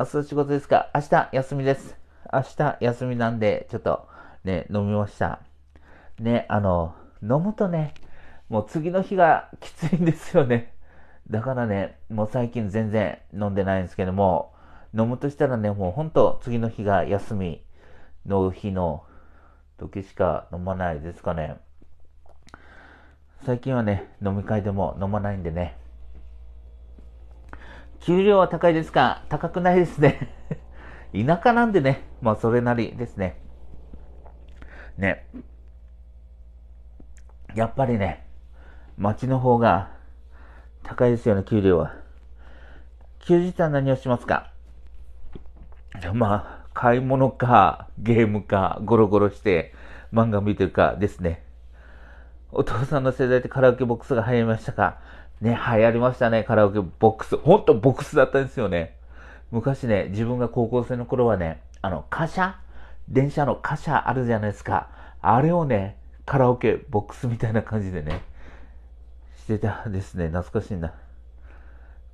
明日仕事ですか明日休みです。明日休みなんで、ちょっとね、飲みました。ね、あの、飲むとね、もう次の日がきついんですよね。だからね、もう最近全然飲んでないんですけども、飲むとしたらね、もうほんと次の日が休みの日の時しか飲まないですかね。最近はね、飲み会でも飲まないんでね。給料は高いですか高くないですね。<laughs> 田舎なんでね、まあそれなりですね。ね。やっぱりね、町の方が高いですよね、給料は。休日は何をしますかまあ、買い物か、ゲームか、ゴロゴロして、漫画見てるかですね。お父さんの世代ってカラオケボックスが流行りましたかね、流行りましたね、カラオケボックス。ほんとボックスだったんですよね。昔ね、自分が高校生の頃はね、あの、貨車電車の貨車あるじゃないですか。あれをね、カラオケボックスみたいな感じでね、してたですね。懐かしいな。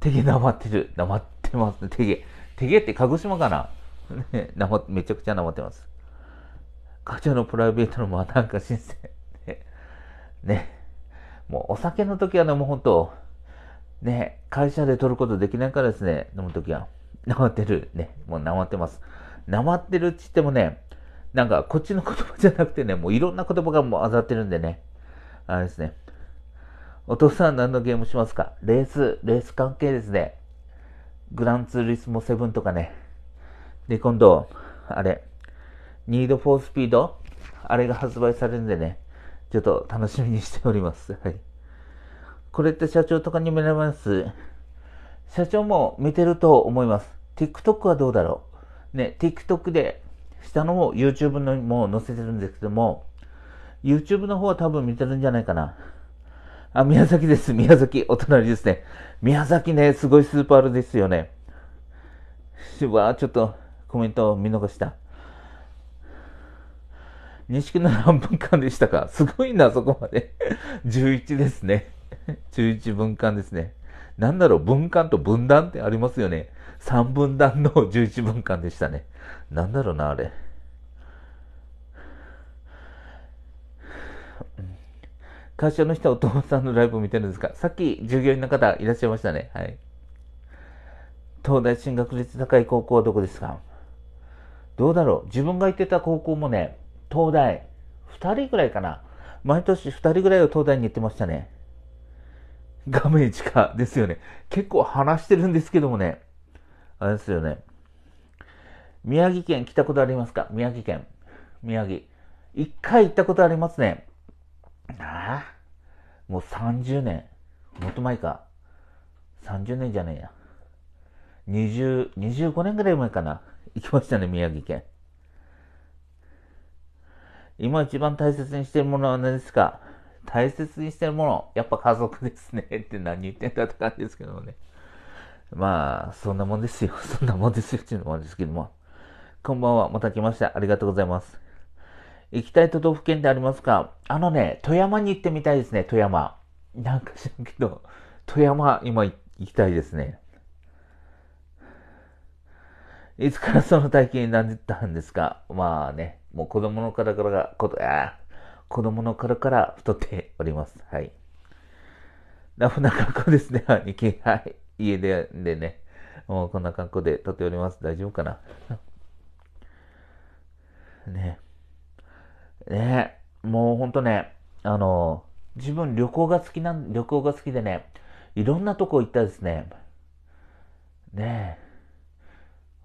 手毛黙ってる。黙ってますね。手毛。手毛って鹿児島かなね、めちゃくちゃ黙ってます。課長のプライベートのもなんか新鮮。ね、もうお酒の時はね、もう本当、ね、会社で取ることできないからですね、飲む時は。なまってる。ね、もうなまってます。なまってるって言ってもね、なんかこっちの言葉じゃなくてね、もういろんな言葉がもうあざってるんでね、あれですね。お父さん何のゲームしますかレース、レース関係ですね。グランツーリスモ7とかね。で、今度、あれ、ニードフォースピードあれが発売されるんでね。ちょっと楽しみにしております。はい。これって社長とかに見られます。社長も見てると思います。TikTok はどうだろう。ね、TikTok で、下のも YouTube のも載せてるんですけども、YouTube の方は多分見てるんじゃないかな。あ、宮崎です。宮崎。お隣ですね。宮崎ね、すごいスーパーあるですよね。わちょっとコメントを見逃した。西区の何分間でしたか <laughs> すごいな、そこまで。11 <laughs> ですね。11 <laughs> 分間ですね。なんだろう、分間と分断ってありますよね。3分断の11分間でしたね。なんだろうな、あれ。会社の人はお父さんのライブを見てるんですかさっき従業員の方いらっしゃいましたね。はい。東大進学率高い高校はどこですかどうだろう自分が行ってた高校もね、東大、2人ぐらいかな。毎年2人ぐらいを東大に行ってましたね。画面地下ですよね。結構話してるんですけどもね。あれですよね。宮城県来たことありますか宮城県。宮城。一回行ったことありますね。ああ。もう30年。もっと前か。30年じゃねえや。20、25年ぐらい前かな。行きましたね、宮城県。今一番大切にしてるものは何ですか大切にしてるもの、やっぱ家族ですね。<laughs> って何言ってんだって感じですけどもね。まあ、そんなもんですよ。<laughs> そんなもんですよっていうのもあるんですけども。こんばんは。また来ました。ありがとうございます。行きたい都道府県ってありますかあのね、富山に行ってみたいですね、富山。なんか知らんけど、富山、今行きたいですね。いつからその体験になったんですかまあね。もう子供の頃からこ、子供の頃から太っております。はい。ラフな格好ですね、兄貴。はい。家で、でね。もうこんな格好で撮っております。大丈夫かなねえ。ねえ。もうほんとね、あの、自分旅行が好きなん、旅行が好きでね、いろんなとこ行ったですね。ねえ。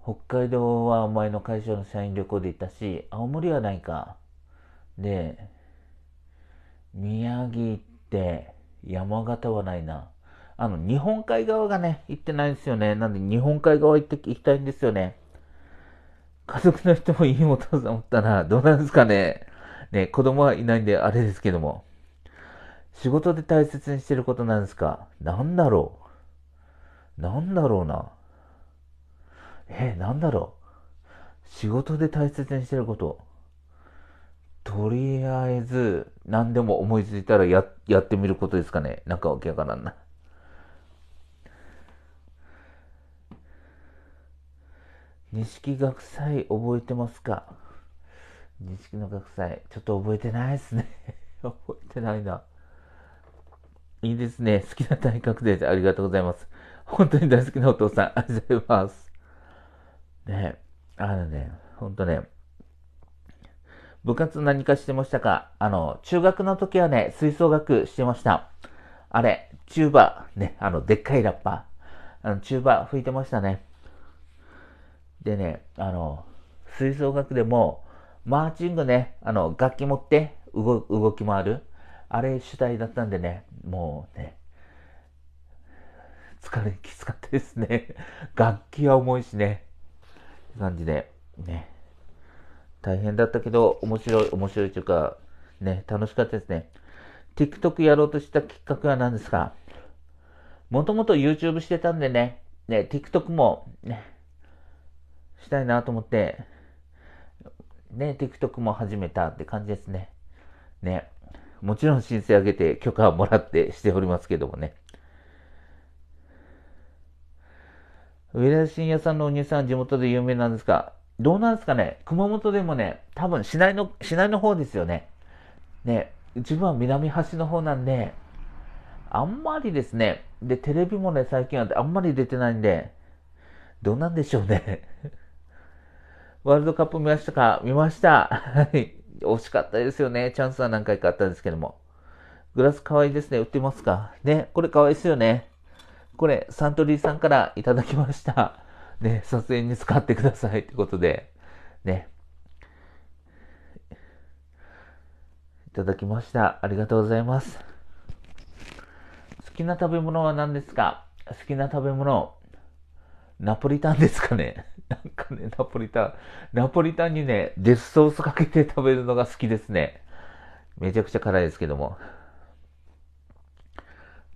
北海道はお前の会社の社員旅行で行ったし、青森はないか。で、宮城って山形はないな。あの、日本海側がね、行ってないんですよね。なんで日本海側行って行きたいんですよね。家族の人もいいお父さんおったら、どうなんですかね。ね、子供はいないんであれですけども。仕事で大切にしてることなんですか。なんだろう。なんだろうな。えー、なんだろう。仕事で大切にしてること。とりあえず、何でも思いついたらや、やってみることですかね。なんかわけわからんな。錦学祭覚えてますか錦の学祭、ちょっと覚えてないですね。<laughs> 覚えてないな。いいですね。好きな体格でありがとうございます。本当に大好きなお父さん、ありがとうございます。ね、あのね、ほんとね、部活何かしてましたかあの、中学の時はね、吹奏楽してました。あれ、チューバー、ね、あの、でっかいラッパー、あの、チューバー吹いてましたね。でね、あの、吹奏楽でも、マーチングね、あの、楽器持って動動き回る。あれ主体だったんでね、もうね、疲れ、きつかったですね。<laughs> 楽器は重いしね。って感じで、ね。大変だったけど、面白い、面白いというか、ね、楽しかったですね。TikTok やろうとしたきっかけは何ですかもともと YouTube してたんでね、ね、TikTok も、ね、したいなと思って、ね、TikTok も始めたって感じですね。ね、もちろん申請あげて許可をもらってしておりますけどもね。上田晋也さんのお兄さんは地元で有名なんですが、どうなんですかね熊本でもね、多分市内の、市内の方ですよね。ね、自分は南端の方なんで、あんまりですね、で、テレビもね、最近はあんまり出てないんで、どうなんでしょうね。<laughs> ワールドカップ見ましたか見ました。はい。惜しかったですよね。チャンスは何回かあったんですけども。グラス可愛いですね。売ってますかね。これ可愛いですよね。これ、サントリーさんからいただきました。<laughs> ね、撮影に使ってくださいってことで、ね。いただきました。ありがとうございます。好きな食べ物は何ですか好きな食べ物、ナポリタンですかね <laughs> なんかね、ナポリタン、ナポリタンにね、デスソースかけて食べるのが好きですね。めちゃくちゃ辛いですけども。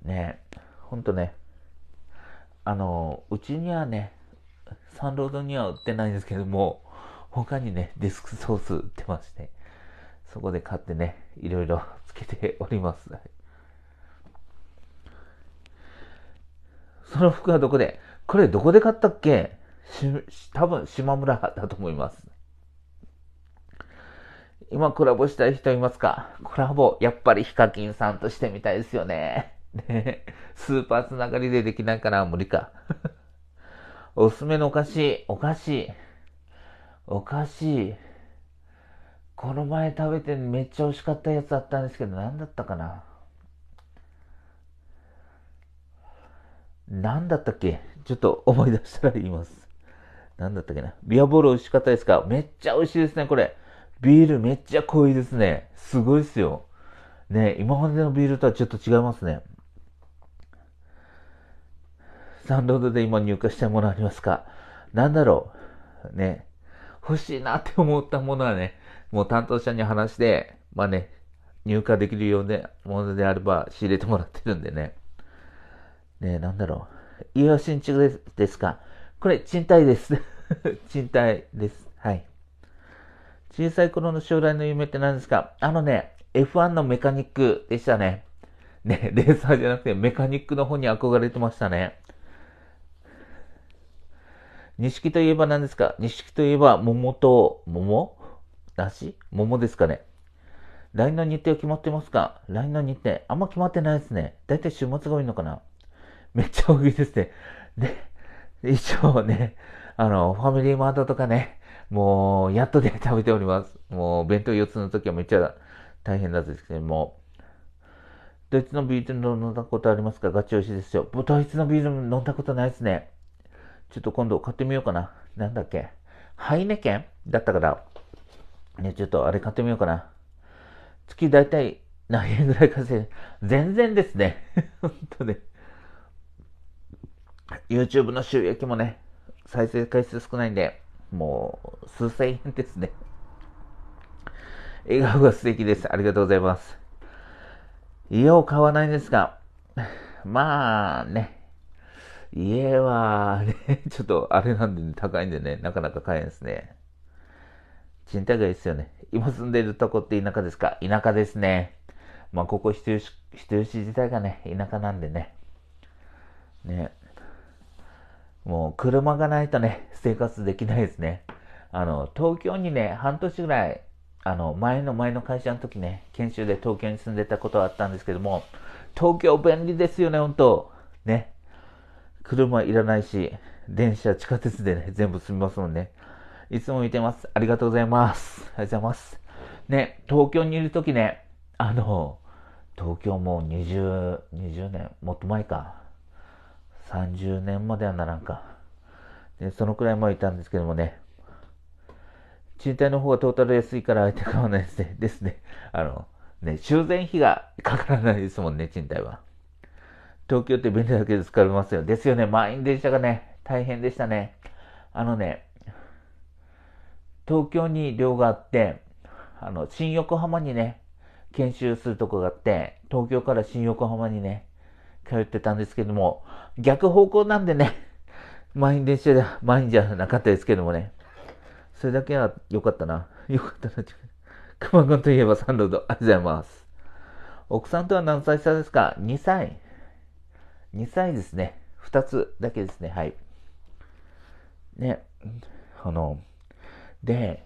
ねほんとね、あの、うちにはね、サンロードには売ってないんですけども、他にね、ディスクソース売ってまして、そこで買ってね、いろいろつけております。その服はどこでこれどこで買ったっけし、多分島村だと思います。今コラボしたい人いますかコラボ、やっぱりヒカキンさんとしてみたいですよね。ねスーパーつながりでできないから無理か。おすすめのお菓子、お菓子、お菓子。この前食べてめっちゃ美味しかったやつあったんですけど、何だったかな何だったっけちょっと思い出したら言います。何だったっけなビアボール美味しかったですかめっちゃ美味しいですね、これ。ビールめっちゃ濃いですね。すごいっすよ。ね、今までのビールとはちょっと違いますね。ダウンロードで今入荷したいものありますかなんだろうね。欲しいなって思ったものはね、もう担当者に話して、まあね、入荷できるようなものであれば仕入れてもらってるんでね。ねなんだろう。家は新築ですかこれ、賃貸です。<laughs> 賃貸です。はい。小さい頃の将来の夢って何ですかあのね、F1 のメカニックでしたね。ね、レーサーじゃなくてメカニックの方に憧れてましたね。錦といえば何ですか錦といえば桃と桃梨桃ですかね。LINE の日程は決まってますか ?LINE の日程、あんま決まってないですね。だいたい週末が多いのかなめっちゃ大きいですね。で、一応ね、あの、ファミリーマートとかね、もう、やっとで食べております。もう、弁当4つの時はめっちゃ大変なんですけども。ドイツのビール飲んだことありますかガチ美味しいですよ。ドイツのビール飲んだことないですね。ちょっと今度買ってみようかな。なんだっけ。ハイネケンだったから、ね、ちょっとあれ買ってみようかな。月だいたい何円ぐらい稼い全然ですね。<laughs> 本当ね。YouTube の収益もね、再生回数少ないんで、もう数千円ですね。笑顔が素敵です。ありがとうございます。家を買わないんですが、まあね、家は、ね、<laughs> ちょっとあれなんで、ね、高いんでね、なかなか買えんですね。賃貸がいいっすよね。今住んでるとこって田舎ですか田舎ですね。まあ、ここ人吉、人吉自体がね、田舎なんでね。ね。もう車がないとね、生活できないですね。あの、東京にね、半年ぐらい、あの、前の前の会社の時ね、研修で東京に住んでたことはあったんですけども、東京便利ですよね、ほんと。ね。車いらないし、電車、地下鉄でね、全部済みますもんね。いつも見てます。ありがとうございます。ありがとうございます。ね、東京にいるときね、あの、東京もう20、20年、もっと前か。30年まではならんか。で、そのくらい前いたんですけどもね、賃貸の方がトータル安いから相手買わないですね。ですね。あの、ね、修繕費がかからないですもんね、賃貸は。東京って便利だけで疲れますよ。ですよね。満員電車がね、大変でしたね。あのね、東京に寮があって、あの、新横浜にね、研修するとこがあって、東京から新横浜にね、通ってたんですけども、逆方向なんでね、満員電車で、満員じゃなかったですけどもね、それだけは良かったな。良かったな。熊本といえばサンロード。ありがとうございます。奥さんとは何歳差ですか ?2 歳。2歳ですね。2つだけですね。はい。ね、あの、で、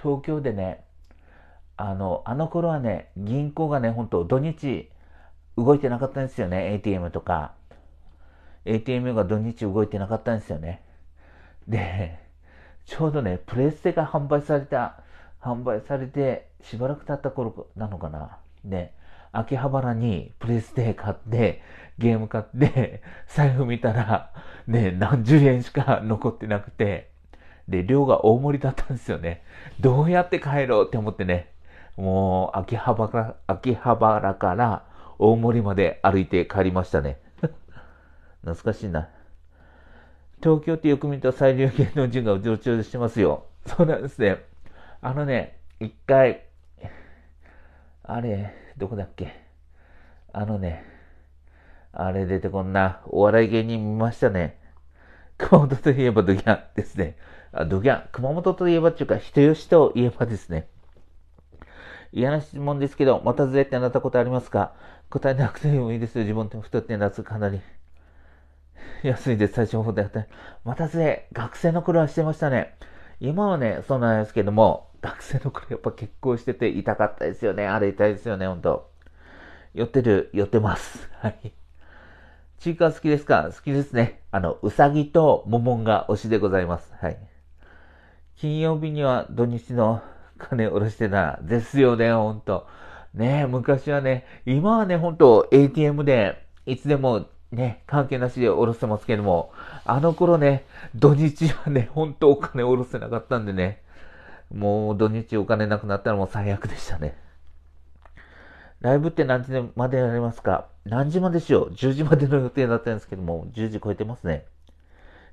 東京でね、あの、あの頃はね、銀行がね、ほんと土日動いてなかったんですよね、ATM とか。ATM が土日動いてなかったんですよね。で、ちょうどね、プレステが販売された、販売されてしばらく経った頃なのかな。ね、秋葉原にプレステ買って、ゲーム買って、財布見たら、ね、何十円しか残ってなくて、で、量が大盛りだったんですよね。どうやって帰ろうって思ってね、もう、秋葉原、秋葉原から大森まで歩いて帰りましたね。<laughs> 懐かしいな。東京ってよく見ると最流芸能人が上長してますよ。そうなんですね。あのね、一回、あれ、どこだっけあのね、あれ出てこんな、お笑い芸人見ましたね。熊本といえばドギャンですね。あドギャン。熊本といえばっていうか、人吉といえばですね。嫌な質問ですけど、またずれってなったことありますか答えなくてもいいですよ。自分って太って夏かなり。安いです。最初の方でやった。またずれ。学生の頃はしてましたね。今はね、そうなんですけども、学生の頃やっぱ結婚してて痛かったですよね。あれ痛いですよね、ほんと。寄ってる、寄ってます。はい。チークは好きですか好きですね。あの、うさぎとももんが推しでございます。はい。金曜日には土日の金下ろしてたですよね、ほんと。ね昔はね、今はね、ほんと ATM でいつでもね、関係なしで下ろしてますけども、あの頃ね、土日はね、ほんとお金下ろせなかったんでね、もう土日お金なくなったらもう最悪でしたね。ライブって何時までやりますか何時までしよう ?10 時までの予定だったんですけども、10時超えてますね。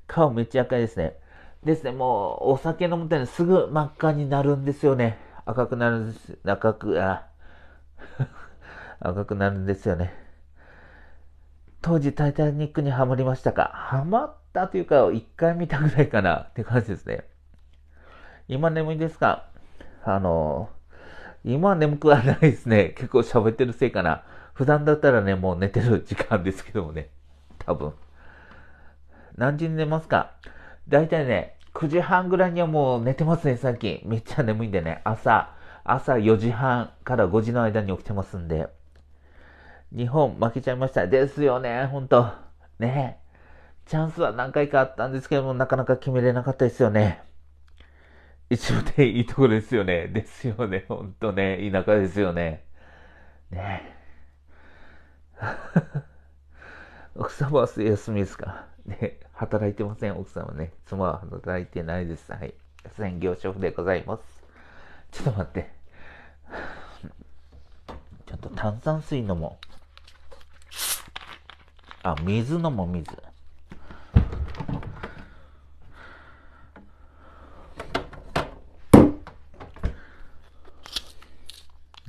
顔めっちゃ赤いですね。ですね、もうお酒飲むとね、すぐ真っ赤になるんですよね。赤くなるんです。赤く、あ、赤くなるんですよね。当時タイタニックにはまりましたかはまったというか、一回見たぐらいかなって感じですね。今眠いですかあの、今眠くはないですね。<laughs> 結構喋ってるせいかな。普段だったらね、もう寝てる時間ですけどもね。多分。何時に寝ますかだいたいね、9時半ぐらいにはもう寝てますね、最近。めっちゃ眠いんでね。朝、朝4時半から5時の間に起きてますんで。日本負けちゃいました。ですよね、ほんと。ねチャンスは何回かあったんですけども、なかなか決めれなかったですよね。一応でいいところですよね。<laughs> ですよね。ほんとね。田舎ですよね。ね <laughs> 奥様は休みですかね。働いてません。奥様ね。妻は働いてないです。はい。専業主婦でございます。ちょっと待って。ちょっと炭酸水飲もう。あ、水飲もう、水。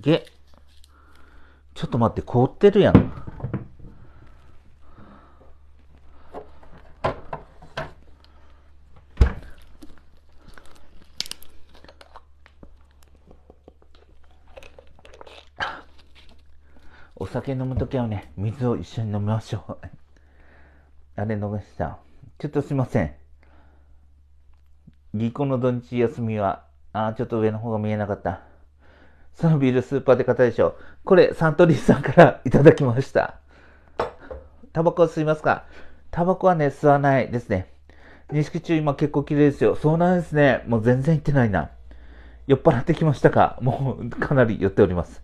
げ。ちょっと待って、凍ってるやん。お酒飲むときはね、水を一緒に飲みましょう。あれ飲みました。ちょっとすいません。銀行の土日休みは、ああ、ちょっと上の方が見えなかった。そのビールスーパーで買ったでしょ。これ、サントリーさんから <laughs> いただきました。タバコ吸いますかタバコはね、吸わないですね。認識中今結構綺麗ですよ。そうなんですね。もう全然行ってないな。酔っ払ってきましたかもうかなり酔っております。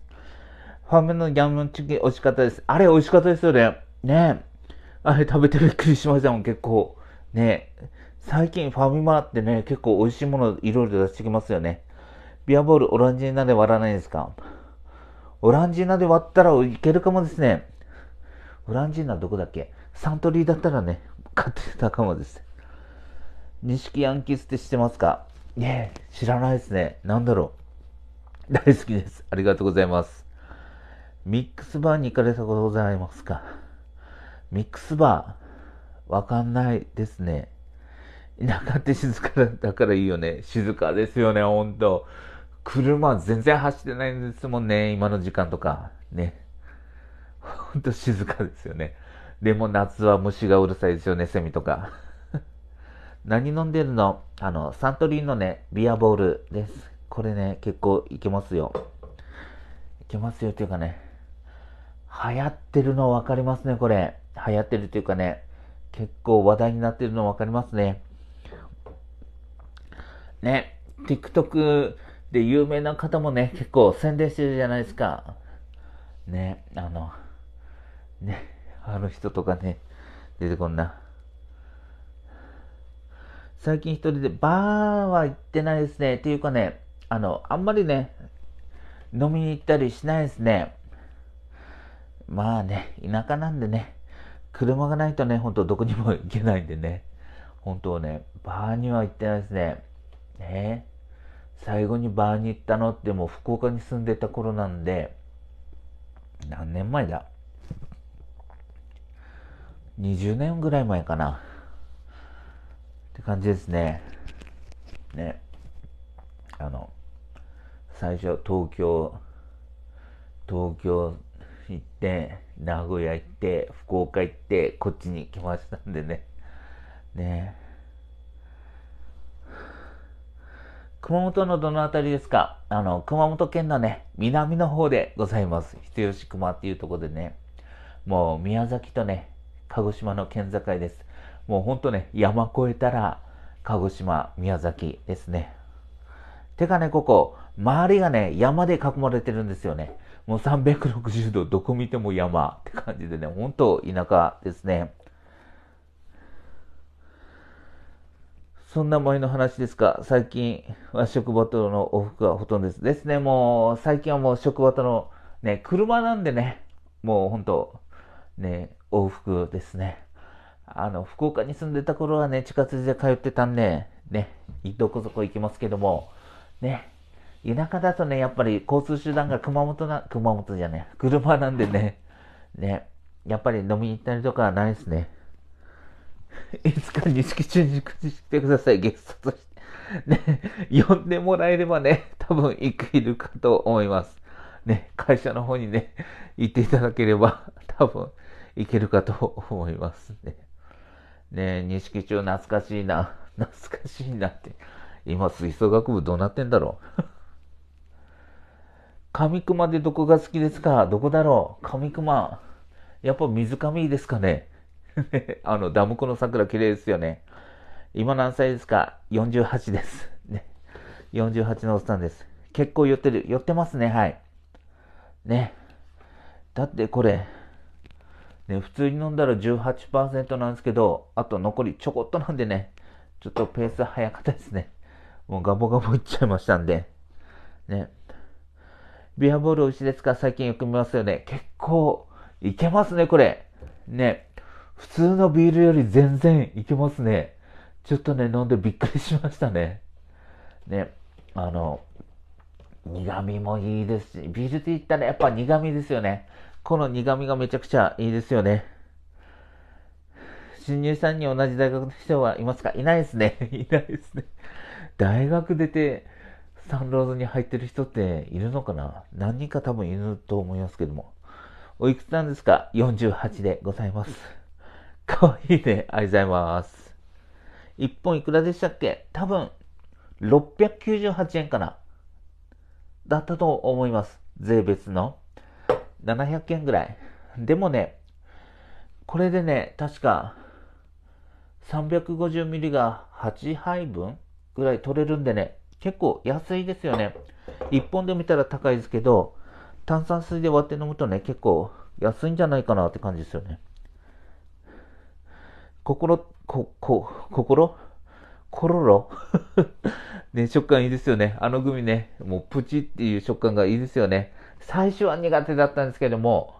ファーメンのギャンブルチキン美味しかったです。あれ美味しかったですよね。ねえ。あれ食べてびっくりしましたもん、結構。ねえ。最近ファミマってね、結構美味しいものいろいろ出してきますよね。ビアボールオランジーナで割らないですかオランジーナで割ったらいけるかもですね。オランジーナどこだっけサントリーだったらね、買ってたかもです。錦ヤンキスって知ってますかいえ、知らないですね。なんだろう。大好きです。ありがとうございます。ミックスバーに行かれたことございますかミックスバー、わかんないですね。田舎って静かだからいいよね。静かですよね、ほんと。車全然走ってないんですもんね、今の時間とか。ね。ほんと静かですよね。でも夏は虫がうるさいですよね、セミとか。何飲んでるのあの、サントリーのね、ビアボールです。これね、結構いけますよ。いけますよっていうかね、流行ってるの分かりますね、これ。流行ってるっていうかね、結構話題になってるの分かりますね。ね、TikTok で、有名な方もね、結構宣伝してるじゃないですか。ね、あの、ね、あの人とかね、出てこんな。最近一人でバーは行ってないですね。っていうかね、あの、あんまりね、飲みに行ったりしないですね。まあね、田舎なんでね、車がないとね、ほんとどこにも行けないんでね、本当ね、バーには行ってないですね。ね最後にバーに行ったのってもう福岡に住んでた頃なんで、何年前だ ?20 年ぐらい前かな。って感じですね。ね。あの、最初東京、東京行って、名古屋行って、福岡行って、こっちに来ましたんでね。ね。熊本のどの辺りですかあの、熊本県のね、南の方でございます。人吉熊っていうとこでね、もう宮崎とね、鹿児島の県境です。もうほんとね、山越えたら、鹿児島、宮崎ですね。てかね、ここ、周りがね、山で囲まれてるんですよね。もう360度、どこ見ても山って感じでね、ほんと田舎ですね。そんな森の話ですか最近は職場との往復はほとんどですですね。もう、最近はもう職場との、ね、車なんでね、もう本当ね、往復ですね。あの、福岡に住んでた頃はね、地下鉄で通ってたんで、ね、どこそこ行きますけども、ね、田舎だとね、やっぱり交通手段が熊本な、熊本じゃね、車なんでね、ね、やっぱり飲みに行ったりとかはないですね。いつか錦中にしてください、ゲストとして。ね、呼んでもらえればね、多分くいるかと思います。ね、会社の方にね、行っていただければ、多分いけるかと思いますね。ねえ、錦中懐かしいな、懐かしいなって。今、吹奏楽部どうなってんだろう。上熊でどこが好きですかどこだろう上熊。やっぱ水上ですかね <laughs> あの、ダム湖の桜綺麗ですよね。今何歳ですか ?48 です。<laughs> ね。48のおっさんです。結構寄ってる。寄ってますね、はい。ね。だってこれ、ね、普通に飲んだら18%なんですけど、あと残りちょこっとなんでね、ちょっとペース早かったですね。もうガボガボいっちゃいましたんで。ね。ビアボール美味しいですか最近よく見ますよね。結構、いけますね、これ。ね。普通のビールより全然いけますね。ちょっとね、飲んでびっくりしましたね。ね、あの、苦味もいいですし、ビールって言ったらやっぱ苦味ですよね。この苦味がめちゃくちゃいいですよね。新入さんに同じ大学の人はいますかいないですね。<laughs> いないですね。大学出て、サンローズに入ってる人っているのかな何人か多分いると思いますけども。おいくつなんですか ?48 でございます。かわいいね。ありがとうございます。1本いくらでしたっけ多分、698円かなだったと思います。税別の。700円ぐらい。でもね、これでね、確か、350ミリが8杯分ぐらい取れるんでね、結構安いですよね。1本で見たら高いですけど、炭酸水で割って飲むとね、結構安いんじゃないかなって感じですよね。心、こ、こ、心コロロ <laughs> ね、食感いいですよね。あのグミね、もうプチっていう食感がいいですよね。最初は苦手だったんですけども、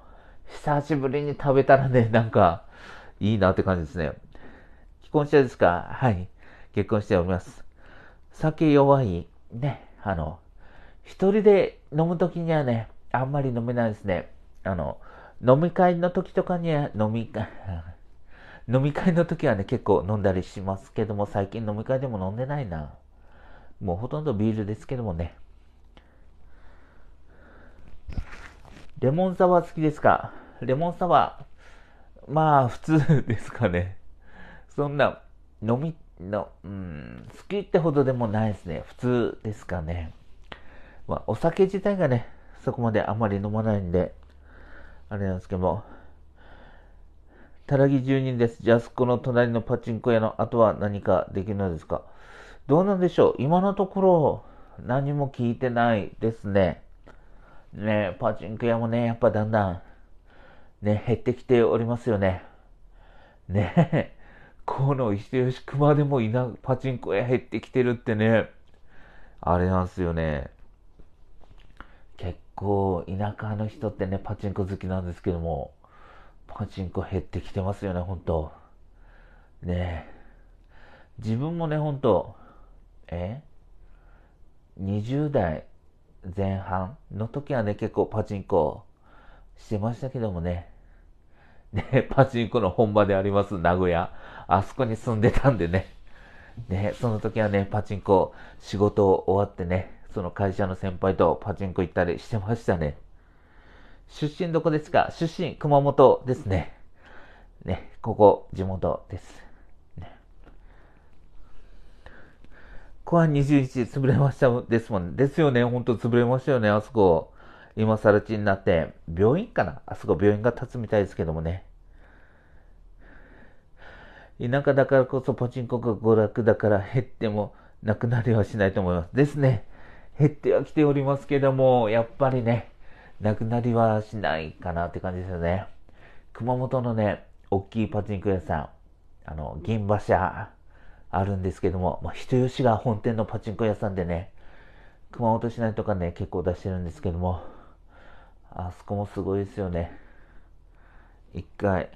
久しぶりに食べたらね、なんか、いいなって感じですね。既婚者ですかはい。結婚しております。酒弱い、ね、あの、一人で飲む時にはね、あんまり飲めないですね。あの、飲み会の時とかには飲み会、<laughs> 飲み会の時はね、結構飲んだりしますけども、最近飲み会でも飲んでないな。もうほとんどビールですけどもね。レモンサワー好きですかレモンサワー、まあ普通ですかね。そんな、飲み、の、うん、好きってほどでもないですね。普通ですかね。まあお酒自体がね、そこまであまり飲まないんで、あれなんですけども。たらぎ住人です。ジャスコの隣のパチンコ屋の後は何かできるのですかどうなんでしょう今のところ何も聞いてないですね。ねパチンコ屋もね、やっぱだんだん、ね、減ってきておりますよね。ね河野秀吉熊でもいな、パチンコ屋減ってきてるってね、あれなんすよね。結構田舎の人ってね、パチンコ好きなんですけども、パチンコ減ってきてますよね、本当ねえ。自分もね、本当え ?20 代前半の時はね、結構パチンコしてましたけどもね。ね、パチンコの本場であります、名古屋。あそこに住んでたんでね。ね、その時はね、パチンコ、仕事終わってね、その会社の先輩とパチンコ行ったりしてましたね。出身どこですか出身、熊本ですね。ね、ここ、地元です。ね、後半21潰れましたですもん、ですよね、ほんと潰れましたよね、あそこ。今、更地になって、病院かなあそこ、病院が建つみたいですけどもね。田舎だからこそパチンコが娯楽だから減ってもなくなりはしないと思います。ですね。減ってはきておりますけども、やっぱりね。なくなりはしないかなって感じですよね。熊本のね、大きいパチンコ屋さん、あの、銀馬車あるんですけども、まあ、人吉が本店のパチンコ屋さんでね、熊本市内とかね、結構出してるんですけども、あそこもすごいですよね。一回、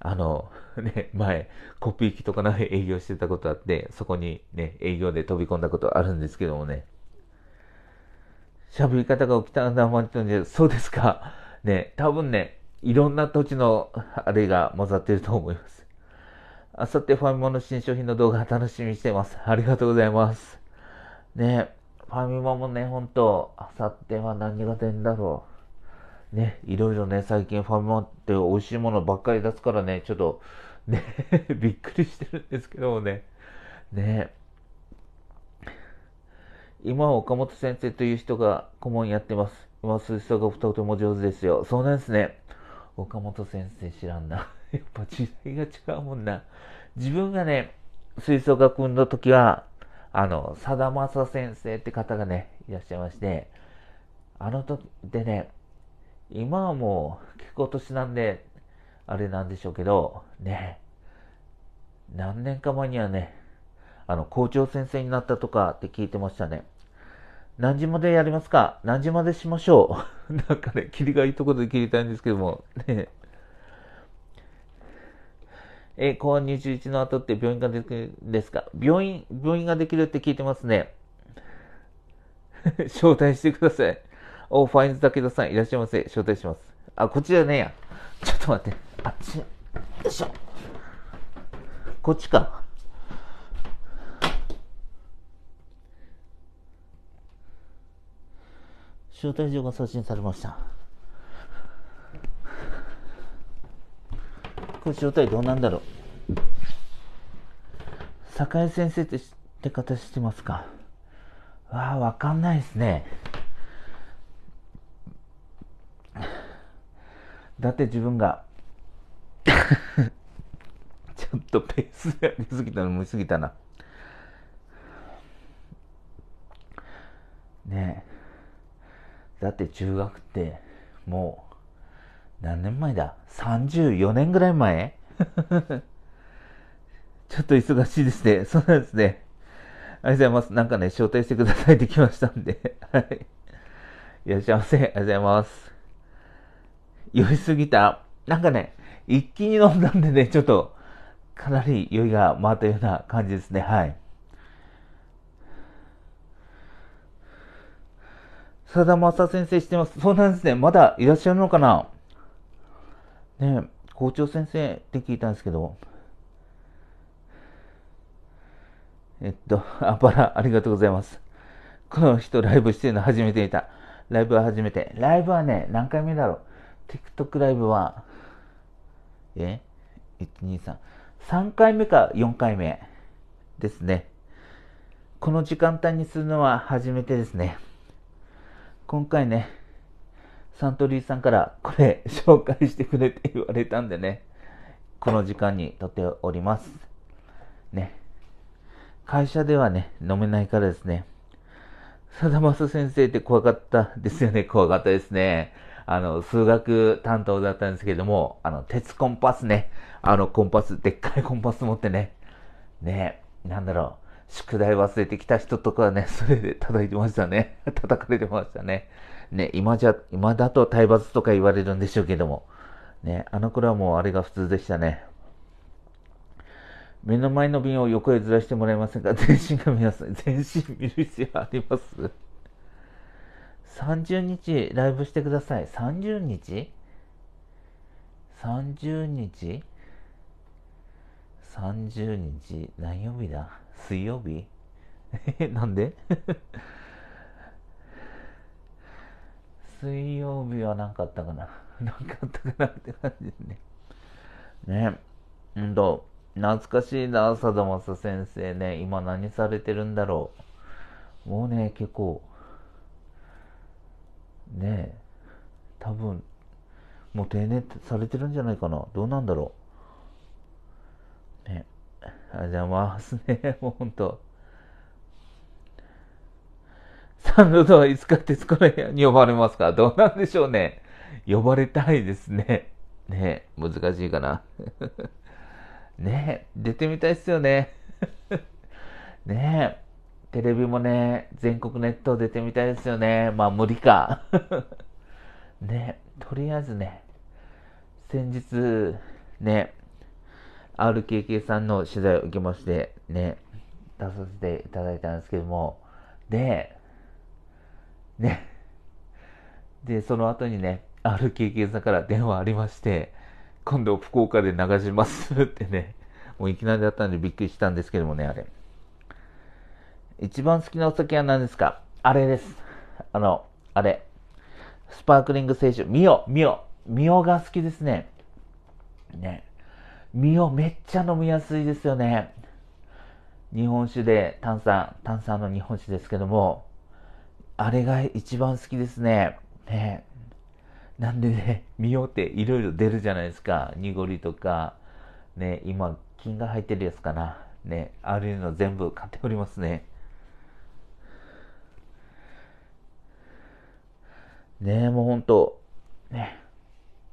あの、ね、前、コピー機とかの営業してたことあって、そこにね、営業で飛び込んだことあるんですけどもね、喋り方が北アマントで、そうですか。ね、多分ね、いろんな土地のあれが混ざってると思います。あさってファミマの新商品の動画楽しみにしてます。ありがとうございます。ね、ファミマもね、ほんと、あさっては何が出んだろう。ね、いろいろね、最近ファミマって美味しいものばっかり出すからね、ちょっと、ね、<laughs> びっくりしてるんですけどもね。ね、今岡本先生という人が顧問やってます。今鈴木さんがとても上手ですよ。そうなんですね。岡本先生知らんな。<laughs> やっぱ時代が違うもんな。自分がね、吹奏楽の時は、あの、さだまさ先生って方がね、いらっしゃいまして、あの時でね、今はもう結構年なんで、あれなんでしょうけど、ね、何年か前にはね、あの、校長先生になったとかって聞いてましたね。何時までやりますか何時までしましょう <laughs> なんかね、切りがいいところで切りたいんですけども、ね。え、公安21の後って病院ができるんですか病院、病院ができるって聞いてますね。<laughs> 招待してください。お、ファインズ武田さん、いらっしゃいませ。招待します。あ、こっちらねや。ちょっと待って。あっち。よいしょ。こっちか。招待状が送信されました。これ招待どうなんだろう。坂井先生ってって形してますかわあ、わかんないですね。だって自分が <laughs> ちょっとペースやりすぎたの見すぎたな。ねえ。だって中学ってもう何年前だ ?34 年ぐらい前 <laughs> ちょっと忙しいですね。そうなんですね。ありがとうございます。なんかね、招待してくださいってきましたんで。<laughs> はい。いらっしゃいませ。ありがとうございます。酔いすぎた。なんかね、一気に飲んだんでね、ちょっと、かなり酔いが回ったような感じですね。はい。さだまさ先生してます。そうなんですね。まだいらっしゃるのかなね校長先生って聞いたんですけど。えっと、あ、ばら、ありがとうございます。この人ライブしてるの初めて見た。ライブは初めて。ライブはね、何回目だろう。TikTok ライブは、え ?123。3回目か4回目ですね。この時間帯にするのは初めてですね。今回ね、サントリーさんからこれ <laughs> 紹介してくれって言われたんでね、この時間に撮っております。ね。会社ではね、飲めないからですね。さだまさ先生って怖かったですよね。怖かったですね。あの、数学担当だったんですけども、あの、鉄コンパスね。あの、コンパス、でっかいコンパス持ってね。ね、なんだろう。宿題忘れてきた人とかね、<laughs> それで叩いてましたね。<laughs> 叩かれてましたね。ね、今じゃ、今だと体罰とか言われるんでしょうけども。ね、あの頃はもうあれが普通でしたね。目の前の瓶を横へずらしてもらえませんか <laughs> 全身が見さす。全身見る必要あります ?30 日ライブしてください。30日 ?30 日 ?30 日何曜日だ水曜日 <laughs> なんで水曜日は何かあったかな何 <laughs> かあったかなって感じですね。ねえ、うんと、懐かしいな、さだまさ先生ね。今何されてるんだろう。もうね、結構、ねえ、多分、もう定年されてるんじゃないかな。どうなんだろう。あじゃあ回ますね。もうほんと。サンドドはいつか徹子の部屋に呼ばれますかどうなんでしょうね。呼ばれたいですね。ね難しいかな。<laughs> ね出てみたいっすよね。<laughs> ねテレビもね、全国ネット出てみたいですよね。まあ無理か。<laughs> ねとりあえずね、先日、ね、RKK さんの取材を受けまして、ね、出させていただいたんですけども、で、ね、で、その後にね、RKK さんから電話ありまして、今度福岡で流しますってね、もういきなりだったんでびっくりしたんですけどもね、あれ。一番好きなお酒は何ですかあれです。あの、あれ。スパークリング青春。ミオ、ミオ。ミオが好きですね。ね。身をめっちゃ飲みやすいですよね。日本酒で炭酸、炭酸の日本酒ですけども、あれが一番好きですね。ねなんでね、みよっていろいろ出るじゃないですか。濁りとか、ね、今、菌が入ってるやつかな。ね、あれの全部買っておりますね。ねもうほんと、ね、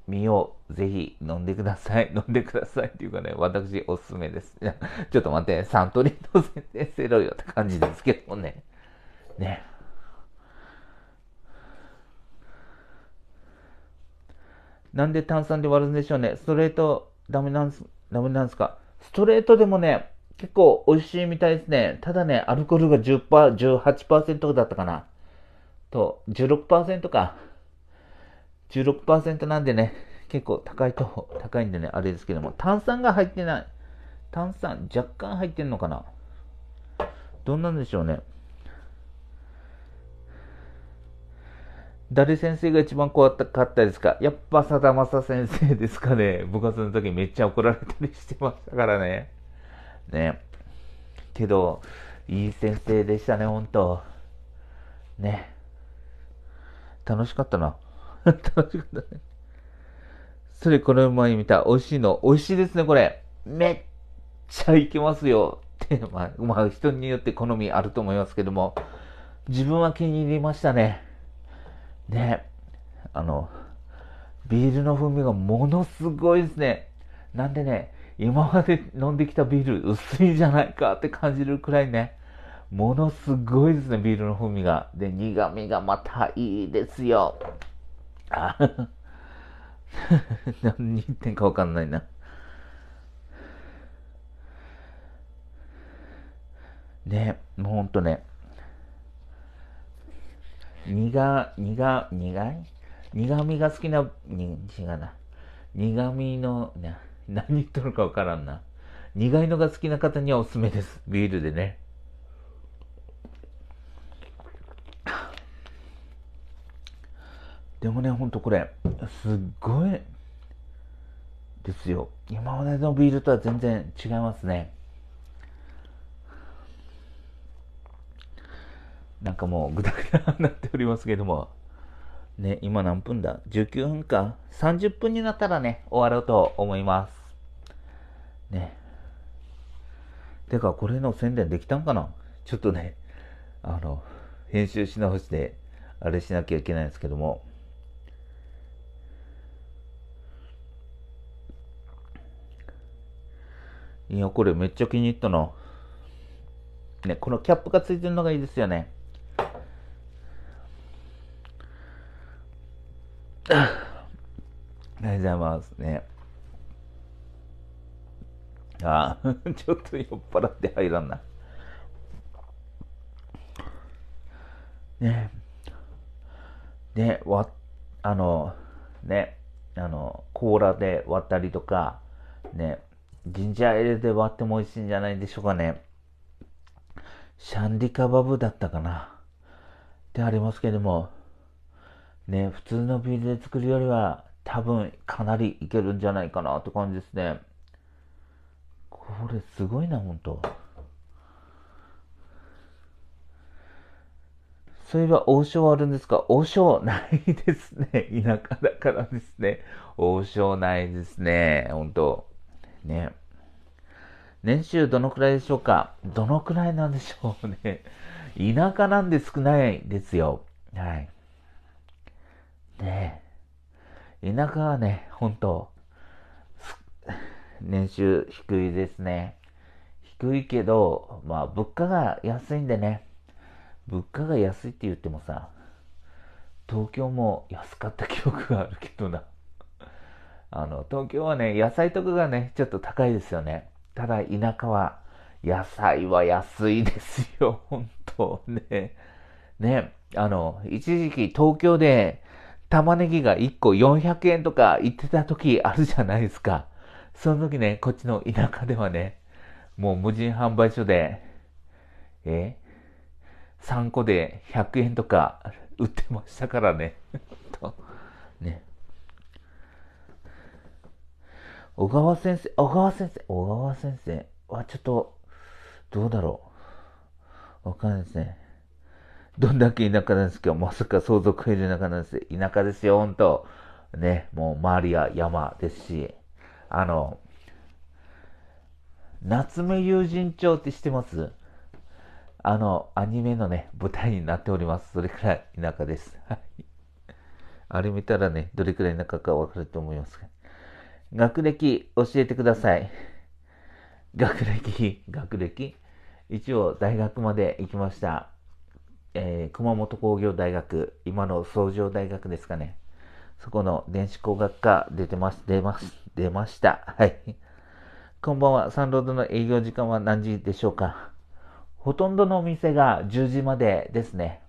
みよぜひ飲んでください。<laughs> 飲んでくださいっていうかね、私おすすめです。ちょっと待って、サントリーとせろよって感じですけどね。ね。なんで炭酸で割るんでしょうね。ストレートダメなんす、ダメなんすか。ストレートでもね、結構美味しいみたいですね。ただね、アルコールが10%、18%だったかな。と、16%か。16%なんでね。結構高いと、<laughs> 高いんでね、あれですけども、炭酸が入ってない。炭酸、若干入ってんのかなどんなんでしょうね。誰先生が一番怖かったですかやっぱさだまさ先生ですかね。部 <laughs> 活の時めっちゃ怒られたりしてましたからね。ね。けど、いい先生でしたね、ほんと。ね。楽しかったな。<laughs> 楽しかったね。一人この前見た美味しいの、美味しいですね、これ。めっちゃいけますよ。って、まあ、まあ、人によって好みあると思いますけども、自分は気に入りましたね。ね、あの、ビールの風味がものすごいですね。なんでね、今まで飲んできたビール薄いじゃないかって感じるくらいね、ものすごいですね、ビールの風味が。で、苦味がまたいいですよ。<laughs> 何言ってんかわかんないな。ね、もうほんとね。苦、苦、苦い苦味が好きな、に、違うな。苦味の、何言っとるかわからんな。苦いのが好きな方にはおすすめです。ビールでね。でもね、ほんとこれ、すっごいですよ。今までのビールとは全然違いますね。なんかもうぐだぐだになっておりますけども。ね、今何分だ ?19 分か ?30 分になったらね、終わろうと思います。ね。てか、これの宣伝できたんかなちょっとね、あの、編集し直して、あれしなきゃいけないんですけども。いや、こめっちゃ気に入ったの。ね、このキャップがついてるのがいいですよね。ありがとうございますね。ああ、<laughs> ちょっと酔っ払って入らんな。ね。で、わ、あの、ね、あの、甲羅で割ったりとか、ね、ジンジャーエールで割っても美味しいんじゃないでしょうかね。シャンディカバブだったかな。ってありますけども、ね、普通のビールで作るよりは多分かなりいけるんじゃないかなって感じですね。これすごいな、ほんと。そういえば王将あるんですか王将ないですね。田舎だからですね。王将ないですね。ほんと。ね。年収どのくらいでしょうかどのくらいなんでしょうね。<laughs> 田舎なんで少ないですよ。はい。ねえ。田舎はね、本当 <laughs> 年収低いですね。低いけど、まあ物価が安いんでね。物価が安いって言ってもさ、東京も安かった記憶があるけどな。あの、東京はね、野菜とかがね、ちょっと高いですよね。ただ、田舎は、野菜は安いですよ、<laughs> 本当ね。ね、あの、一時期東京で玉ねぎが1個400円とか言ってた時あるじゃないですか。その時ね、こっちの田舎ではね、もう無人販売所で、え ?3 個で100円とか売ってましたからね。小川先生、小川先生、小川先生はちょっと、どうだろう。わかんないですね。どんだけ田舎なんですけど、まさか相続入る田舎なんです。田舎ですよ、ほんと。ね、もう周りは山ですし、あの、夏目友人帳って知ってますあの、アニメのね、舞台になっております。それくらい田舎です。はい。あれ見たらね、どれくらい田舎かわかると思いますど。学歴教えてください。学歴、学歴一応大学まで行きました。えー、熊本工業大学、今の創業大学ですかね。そこの電子工学科出てます、出ます、出ました。はい。こんばんは、サンロードの営業時間は何時でしょうかほとんどのお店が10時までですね。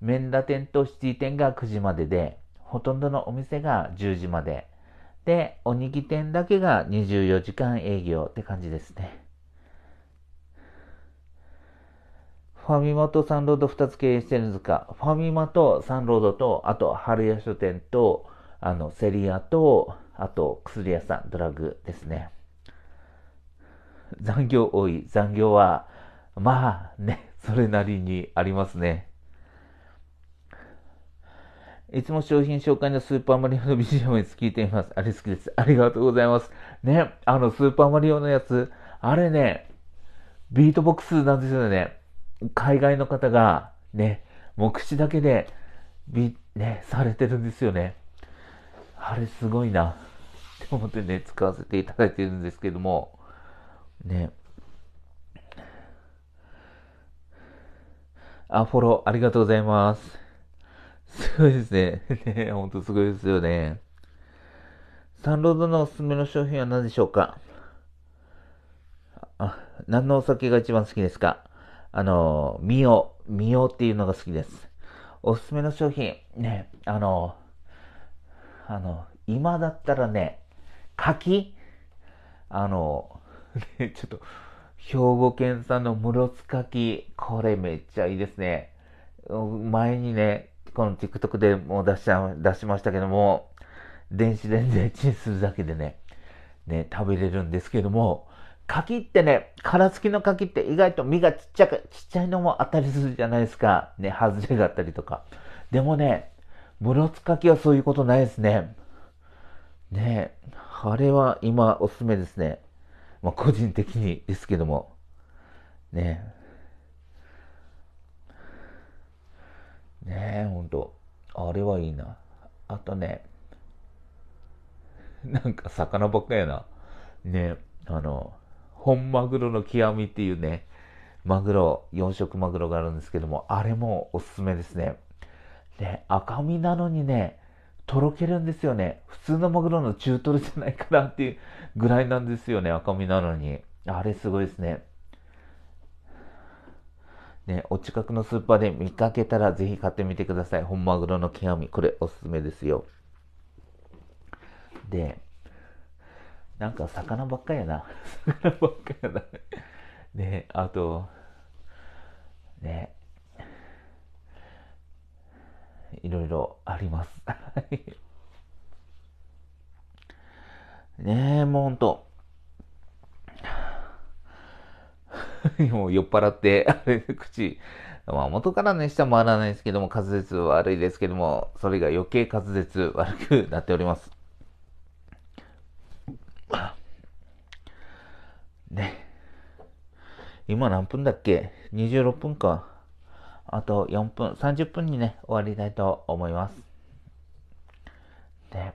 面田店とシティ店が9時までで、ほとんどのお店が10時まで。で、おにぎ店だけが24時間営業って感じですね。ファミマとサンロード2つ経営してるんですかファミマとサンロードと、あと、春屋書店と、あの、セリアと、あと、薬屋さん、ドラッグですね。残業多い。残業は、まあね、それなりにありますね。いつも商品紹介のスーパーマリオの BGM です。聞いています。あれ好きです。ありがとうございます。ね、あの、スーパーマリオのやつ、あれね、ビートボックスなんですよね。海外の方が、ね、目視だけで、び、ね、されてるんですよね。あれすごいな。って思ってね、使わせていただいてるんですけども、ね。アフォローありがとうございます。すごいですね。ねほんとすごいですよね。サンロードのおすすめの商品は何でしょうかあ、何のお酒が一番好きですかあの、ミオ、ミオっていうのが好きです。おすすめの商品、ね、あの、あの、今だったらね、柿あの、ね、ちょっと、兵庫県産の室津柿、これめっちゃいいですね。前にね、この TikTok でも出し出しましたけども、電子レンジでチンするだけでね、ね、食べれるんですけども、柿ってね、殻付きの柿って意外と身がちっちゃく、ちっちゃいのも当たりするじゃないですか。ね、外れがあったりとか。でもね、室津柿はそういうことないですね。ねあれは今おすすめですね。まあ、個人的にですけども。ねねえ、ほんと。あれはいいな。あとね、<laughs> なんか魚ばっかやな。ねあの、本マグロの極みっていうね、マグロ、養殖マグロがあるんですけども、あれもおすすめですね。ね、赤身なのにね、とろけるんですよね。普通のマグロの中トロじゃないかなっていうぐらいなんですよね、赤身なのに。あれすごいですね。ね、お近くのスーパーで見かけたらぜひ買ってみてください。本マグロの極み。これおすすめですよ。で、なんか魚ばっかやな。魚ばっかやな。ね、あと、ね、いろいろあります。ねえ、もうほんと。<laughs> もう酔っ払って、<laughs> 口、まあ元からね、下回らないですけども、滑舌悪いですけども、それが余計滑舌悪くなっております。ね。今何分だっけ ?26 分か。あと4分、30分にね、終わりたいと思います。ね。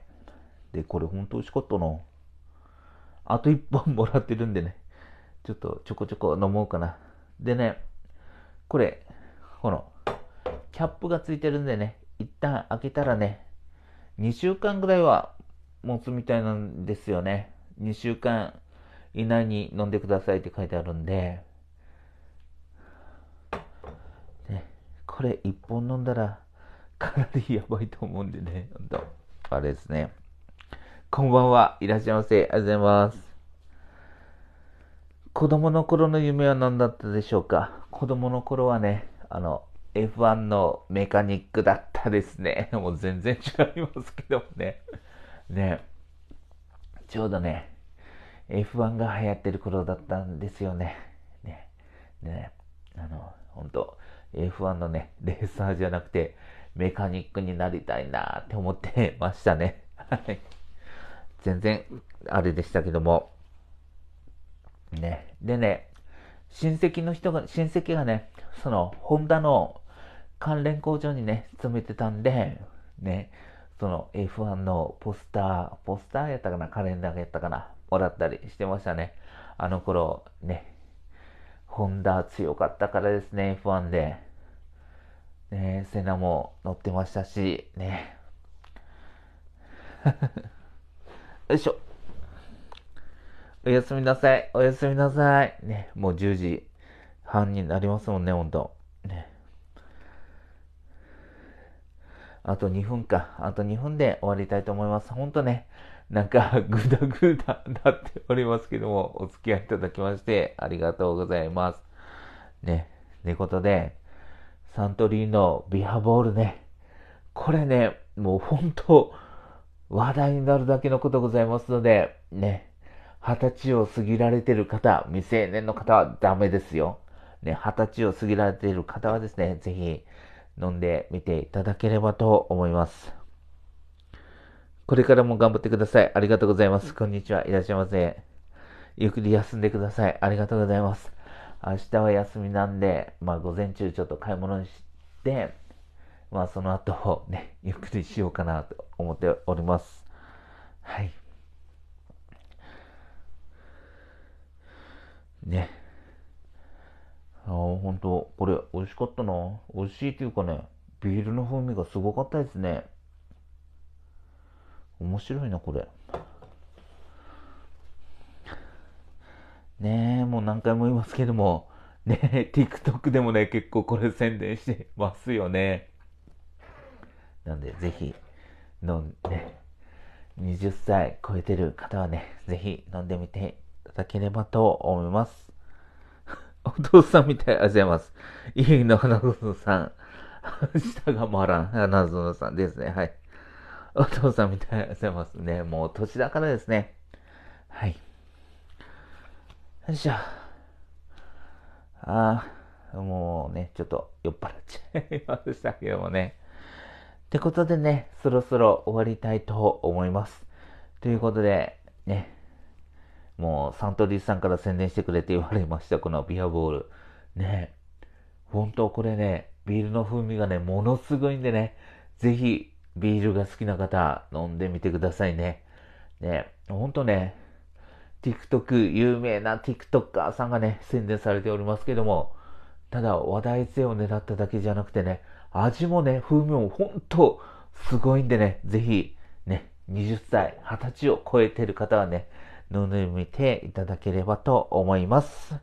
で、これほんと美味しかったな。あと1本もらってるんでね。ちょっとちょこちょこ飲もうかな。でね、これ、この、キャップがついてるんでね、一旦開けたらね、2週間ぐらいは持つみたいなんですよね。2週間以内に飲んでくださいって書いてあるんで、ね、これ1本飲んだらかなりやばいと思うんでね、ほんと、あれですね。こんばんは、いらっしゃいませ、ありがとうございます。子供の頃の夢は何だったでしょうか子供の頃はね、あの、F1 のメカニックだったですね。<laughs> もう全然違いますけどもね。ね。ちょうどね、F1 が流行ってる頃だったんですよね。ね。ね。あの、本当 F1 のね、レーサーじゃなくて、メカニックになりたいなって思ってましたね。はい。全然、あれでしたけども。ね。でね、親戚の人が、親戚がね、その、ホンダの関連工場にね、勤めてたんで、ね、その F1 のポスター、ポスターやったかな、カレンダーやったかな、もらったりしてましたね。あの頃、ね、ホンダ強かったからですね、F1 で。ね、セナも乗ってましたし、ね。<laughs> よいしょ。おやすみなさい。おやすみなさい。ね、もう10時半になりますもんね、ほんと。ね。あと2分か。あと2分で終わりたいと思います。ほんとね、なんか <laughs> ぐだぐだなっておりますけども、お付き合いいただきましてありがとうございます。ね、とことで、サントリーのビアボールね、これね、もう本当話題になるだけのことございますので、ね、二十歳を過ぎられてる方、未成年の方はダメですよ。ね、二十歳を過ぎられてる方はですね、ぜひ飲んでみていただければと思います。これからも頑張ってください。ありがとうございます。こんにちは。いらっしゃいませ。ゆっくり休んでください。ありがとうございます。明日は休みなんで、まあ午前中ちょっと買い物にして、まあその後ね、ゆっくりしようかなと思っております。はい。ね。ああ、ほんと、これ美味しかったな。美味しいっていうかね、ビールの風味がすごかったですね。面白いな、これ。ねえ、もう何回も言いますけども、ねえ、TikTok でもね、結構これ宣伝してますよね。なんで、ぜひ、飲んで、20歳超えてる方はね、ぜひ飲んでみてただければと思います。<laughs> お父さんみたい、ありがとうございます。いいの、花園さん。<laughs> 下が回らん、花園さんですね。はい。お父さんみたい、ありがとうございますね。もう年だからですね。はい。よいしょ。ああ、もうね、ちょっと酔っ払っちゃいましたけどもね。ってことでね、そろそろ終わりたいと思います。ということで、ね、もうサントリーさんから宣伝してくれって言われました、このビアボール。ね本当これね、ビールの風味がね、ものすごいんでね、ぜひビールが好きな方、飲んでみてくださいね。ねほんとね、TikTok、有名な TikToker さんがね、宣伝されておりますけども、ただ話題性を狙っただけじゃなくてね、味もね、風味も本当すごいんでね、ぜひね、20歳、20歳を超えてる方はね、飲んでみていただければと思います。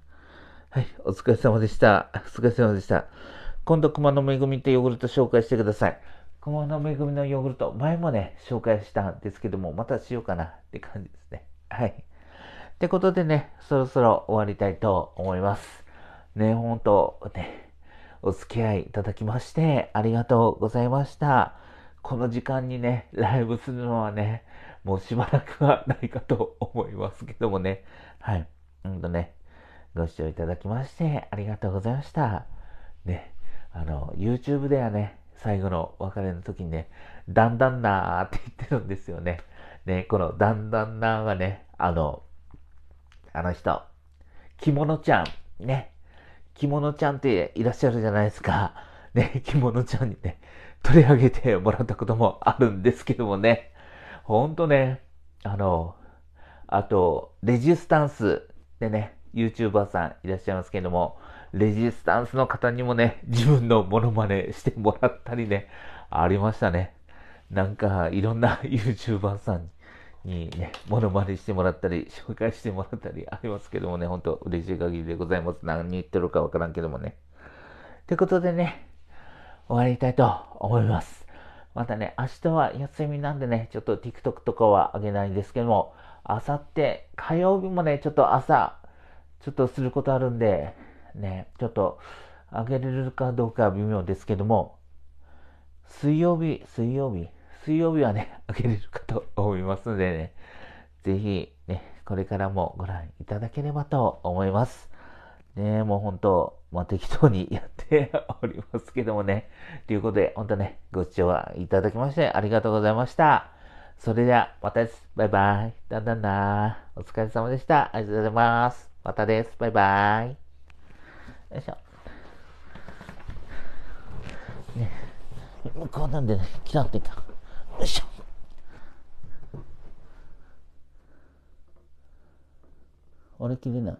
はい、お疲れ様でした。お疲れ様でした。今度、熊の恵みってヨーグルト紹介してください。熊の恵みのヨーグルト、前もね、紹介したんですけども、またしようかなって感じですね。はい。ってことでね、そろそろ終わりたいと思います。ね、ほんと、ね、お付き合いいただきまして、ありがとうございました。この時間にね、ライブするのはね、もうしばらくはないかと思いますけどもね。はい。うんとね、ご視聴いただきましてありがとうございました。ね、あの、YouTube ではね、最後の別れの時にね、だんだんなーって言ってるんですよね。ね、このだんだんなーはね、あの、あの人、着物ちゃん、ね、着物ちゃんっていらっしゃるじゃないですか。ね、着物ちゃんにね、取り上げてもらったこともあるんですけどもね。ほんとね、あの、あと、レジスタンスでね、YouTuber さんいらっしゃいますけども、レジスタンスの方にもね、自分のモノマネしてもらったりね、ありましたね。なんか、いろんな YouTuber <laughs> さんにね、モノマネしてもらったり、紹介してもらったりありますけどもね、ほんと嬉しい限りでございます。何言ってるかわからんけどもね。ってことでね、終わりたいと思います。またね、明日は休みなんでね、ちょっと TikTok とかはあげないんですけども、あさって火曜日もね、ちょっと朝、ちょっとすることあるんで、ね、ちょっとあげれるかどうかは微妙ですけども、水曜日、水曜日、水曜日はね、あ <laughs> げれるかと思いますのでね、ぜひね、これからもご覧いただければと思います。ねもう本当、まあ、適当にやって <laughs> おりますけどもね。ということで、本当ね、ご視聴いただきましてありがとうございました。それでは、またです。バイバイ。だんだんだお疲れ様でした。ありがとうございます。またです。バイバイ。よいしょ。ね、向こうなんでね、来たってた。よいしょ。あれ切れない。